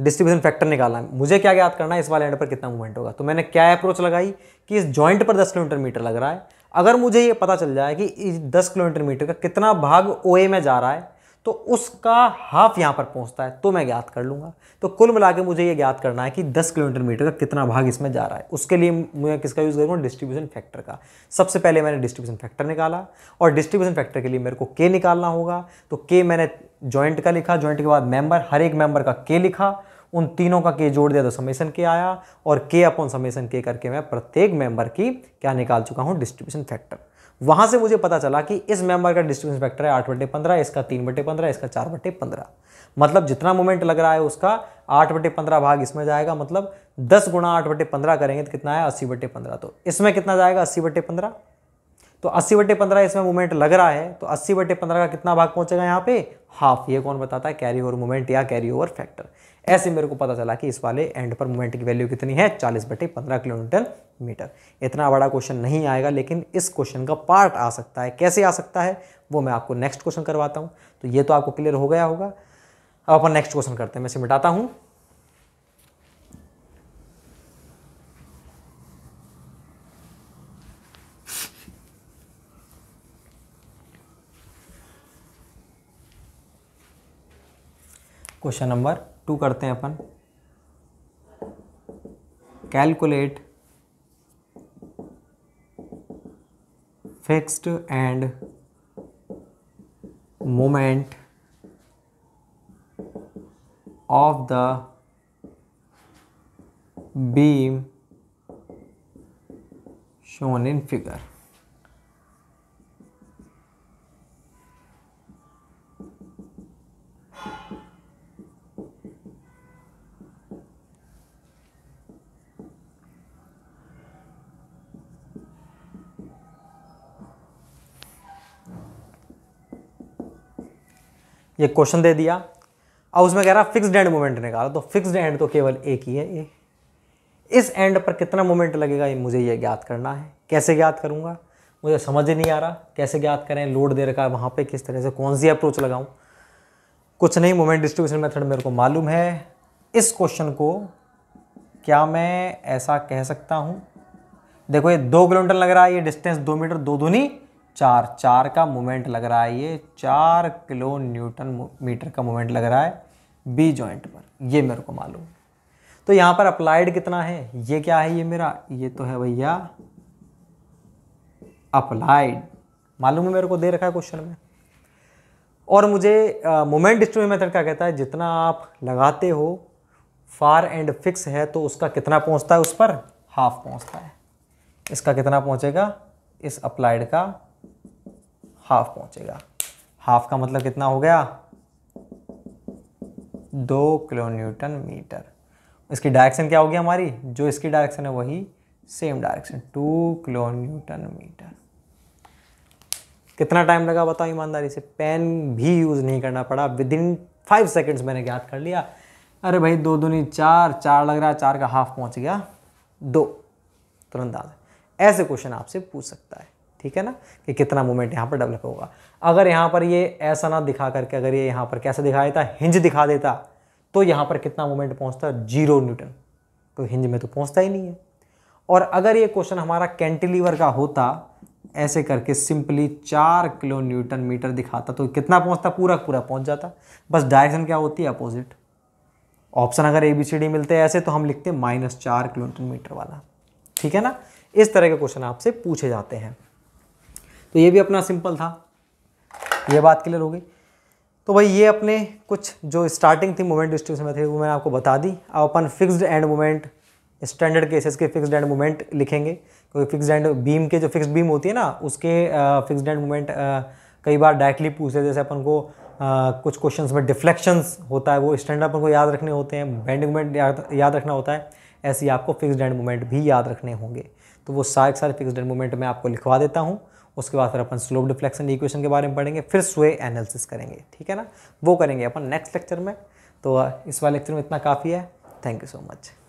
डिस्ट्रीब्यूशन फैक्टर निकाला है मुझे क्या याद करना है इस वाले एंड पर कितना मूवमेंट होगा तो मैंने क्या अप्रोच लगाई कि इस जॉइंट पर 10 किलोमीटर मीटर लग रहा है अगर मुझे ये पता चल जाए कि इस 10 किलोमीटर मीटर का कितना भाग ओ में जा रहा है तो उसका हाफ यहाँ पर पहुँचता है तो मैं ज्ञात कर लूँगा तो कुल मिला के मुझे ये ज्ञात करना है कि 10 किलोमीटर मीटर का कितना भाग इसमें जा रहा है उसके लिए मैं किसका यूज़ करूँगा डिस्ट्रीब्यूशन फैक्टर का सबसे पहले मैंने डिस्ट्रीब्यूशन फैक्टर निकाला और डिस्ट्रीब्यूशन फैक्टर के लिए मेरे को के निकालना होगा तो के मैंने जॉइंट का लिखा जॉइंट के बाद मेंबर हर एक मेंबर का के लिखा उन तीनों का के जोड़ दिया तो समेसन के आया और के अपॉन समेसन के करके मैं प्रत्येक मेंबर की क्या निकाल चुका हूँ डिस्ट्रीब्यूशन फैक्टर वहां से मुझे पता चला कि इस मेंबर का डिस्टेंस वेक्टर है आठ बटे पंद्रह इसका तीन बटे पंद्रह इसका चार बटे पंद्रह मतलब जितना मोमेंट लग रहा है उसका आठ बटे पंद्रह भाग इसमें जाएगा मतलब दस गुणा आठ बटे पंद्रह करेंगे तो कितना है अस्सी बटे पंद्रह तो इसमें कितना जाएगा अस्सी बटे पंद्रह तो अस्सी बटे पंद्रह इसमें मूवमेंट लग रहा है तो अस्सी बटे पंद्रह का कितना भाग पहुंचेगा यहाँ पे हाफ ये कौन बताता है कैरी ओवर मूवमेंट या कैरी ओवर फैक्टर ऐसे मेरे को पता चला कि इस वाले एंड पर मोमेंट की वैल्यू कितनी है चालीस बटे पंद्रह किलोमीटर मीटर इतना बड़ा क्वेश्चन नहीं आएगा लेकिन इस क्वेश्चन का पार्ट आ सकता है कैसे आ सकता है वो मैं आपको नेक्स्ट क्वेश्चन करवाता हूँ तो ये तो आपको क्लियर हो गया होगा अब अपन नेक्स्ट क्वेश्चन करते हैं मैं इसे मिटाता हूँ क्वेश्चन नंबर टू करते हैं अपन calculate fixed end moment of the beam shown in figure ये क्वेश्चन दे दिया और उसमें कह रहा फिक्स्ड एंड मोमेंट निकालो तो फिक्स्ड एंड तो केवल एक ही है ये इस एंड पर कितना मोमेंट लगेगा ये मुझे ये ज्ञात करना है कैसे ज्ञात करूँगा मुझे समझ ही नहीं आ रहा कैसे ज्ञात करें लोड दे रखा है वहाँ पर किस तरह से कौन सी अप्रोच लगाऊँ कुछ नहीं मोमेंट डिस्ट्रीब्यूशन मेथड मेरे को मालूम है इस क्वेश्चन को क्या मैं ऐसा कह सकता हूँ देखो ये दो किलोमीटर लग रहा है ये डिस्टेंस दो मीटर दो दूनी चार चार का मोमेंट लग रहा है ये चार किलो न्यूटन मीटर का मोमेंट लग रहा है बी जॉइंट पर ये मेरे को मालूम तो यहाँ पर अप्लाइड कितना है ये क्या है ये मेरा ये तो है भैया अप्लाइड मालूम है मेरे को दे रखा है क्वेश्चन में और मुझे मोमेंट डिस्ट्रीब्यूशन मेथड क्या कहता है जितना आप लगाते हो फार एंड फिक्स है तो उसका कितना पहुँचता है उस पर हाफ पहुँचता है इसका कितना पहुँचेगा इस अप्लाइड का हाफ पहुंचेगा हाफ का मतलब कितना हो गया दो किलो न्यूटन मीटर इसकी डायरेक्शन क्या होगी हमारी जो इसकी डायरेक्शन है वही same direction two kilo Newton metre कितना टाइम लगा बताओ ईमानदारी से पेन भी यूज़ नहीं करना पड़ा विद इन फाइव सेकेंड्स मैंने याद कर लिया अरे भाई दो नहीं चार चार लग रहा है चार का हाफ पहुंच गया दो तुरंत आंसर ऐसे क्वेश्चन आपसे पूछ सकता है ठीक है ना कि कितना मूवमेंट यहाँ पर डेवलप होगा अगर यहाँ पर ये ऐसा ना दिखा करके अगर ये यहाँ पर कैसे दिखा देता हिंज दिखा देता तो यहाँ पर कितना मूवमेंट पहुँचता जीरो न्यूटन तो हिंज में तो पहुँचता ही नहीं है और अगर ये क्वेश्चन हमारा कैंटिलीवर का होता ऐसे करके सिंपली चार किलो न्यूटन मीटर दिखाता तो कितना पहुँचता पूरा पूरा पहुँच जाता बस डायरेक्शन क्या होती है अपोजिट ऑप्शन अगर ए बी सी डी मिलते हैं ऐसे तो हम लिखते हैं माइनस चार किलोमीटर मीटर वाला ठीक है ना इस तरह के क्वेश्चन आपसे पूछे जाते हैं तो ये भी अपना सिंपल था ये बात क्लियर हो गई तो भाई ये अपने कुछ जो स्टार्टिंग थी मोमेंट डिस्ट्रीब्यूशन थे वो मैंने आपको बता दी अब अपन fixed end moment standard cases के फिक्स्ड एंड मोमेंट लिखेंगे क्योंकि फिक्स्ड एंड बीम के जो फिक्स्ड बीम होती है ना उसके फिक्स्ड एंड मूवमेंट कई बार डायरेक्टली पूछते जैसे अपन को आ, कुछ क्वेश्चंस में डिफ्लेक्शंस होता है वो स्टैंडर्ड अपन को याद रखने होते हैं बैंड मूवमेंट याद, याद रखना होता है ऐसे ही आपको फिक्स्ड एंड मूवमेंट भी याद रखने होंगे तो वो सारे सारे फिक्स्ड एंड मूवमेंट मैं आपको लिखवा देता हूँ उसके बाद फिर अपन स्लोप डिफ्लेक्शन इक्वेशन के बारे में पढ़ेंगे फिर स्वे एनालिसिस करेंगे ठीक है ना वो करेंगे अपन नेक्स्ट लेक्चर में तो इस वाले लेक्चर में इतना काफ़ी है थैंक यू सो मच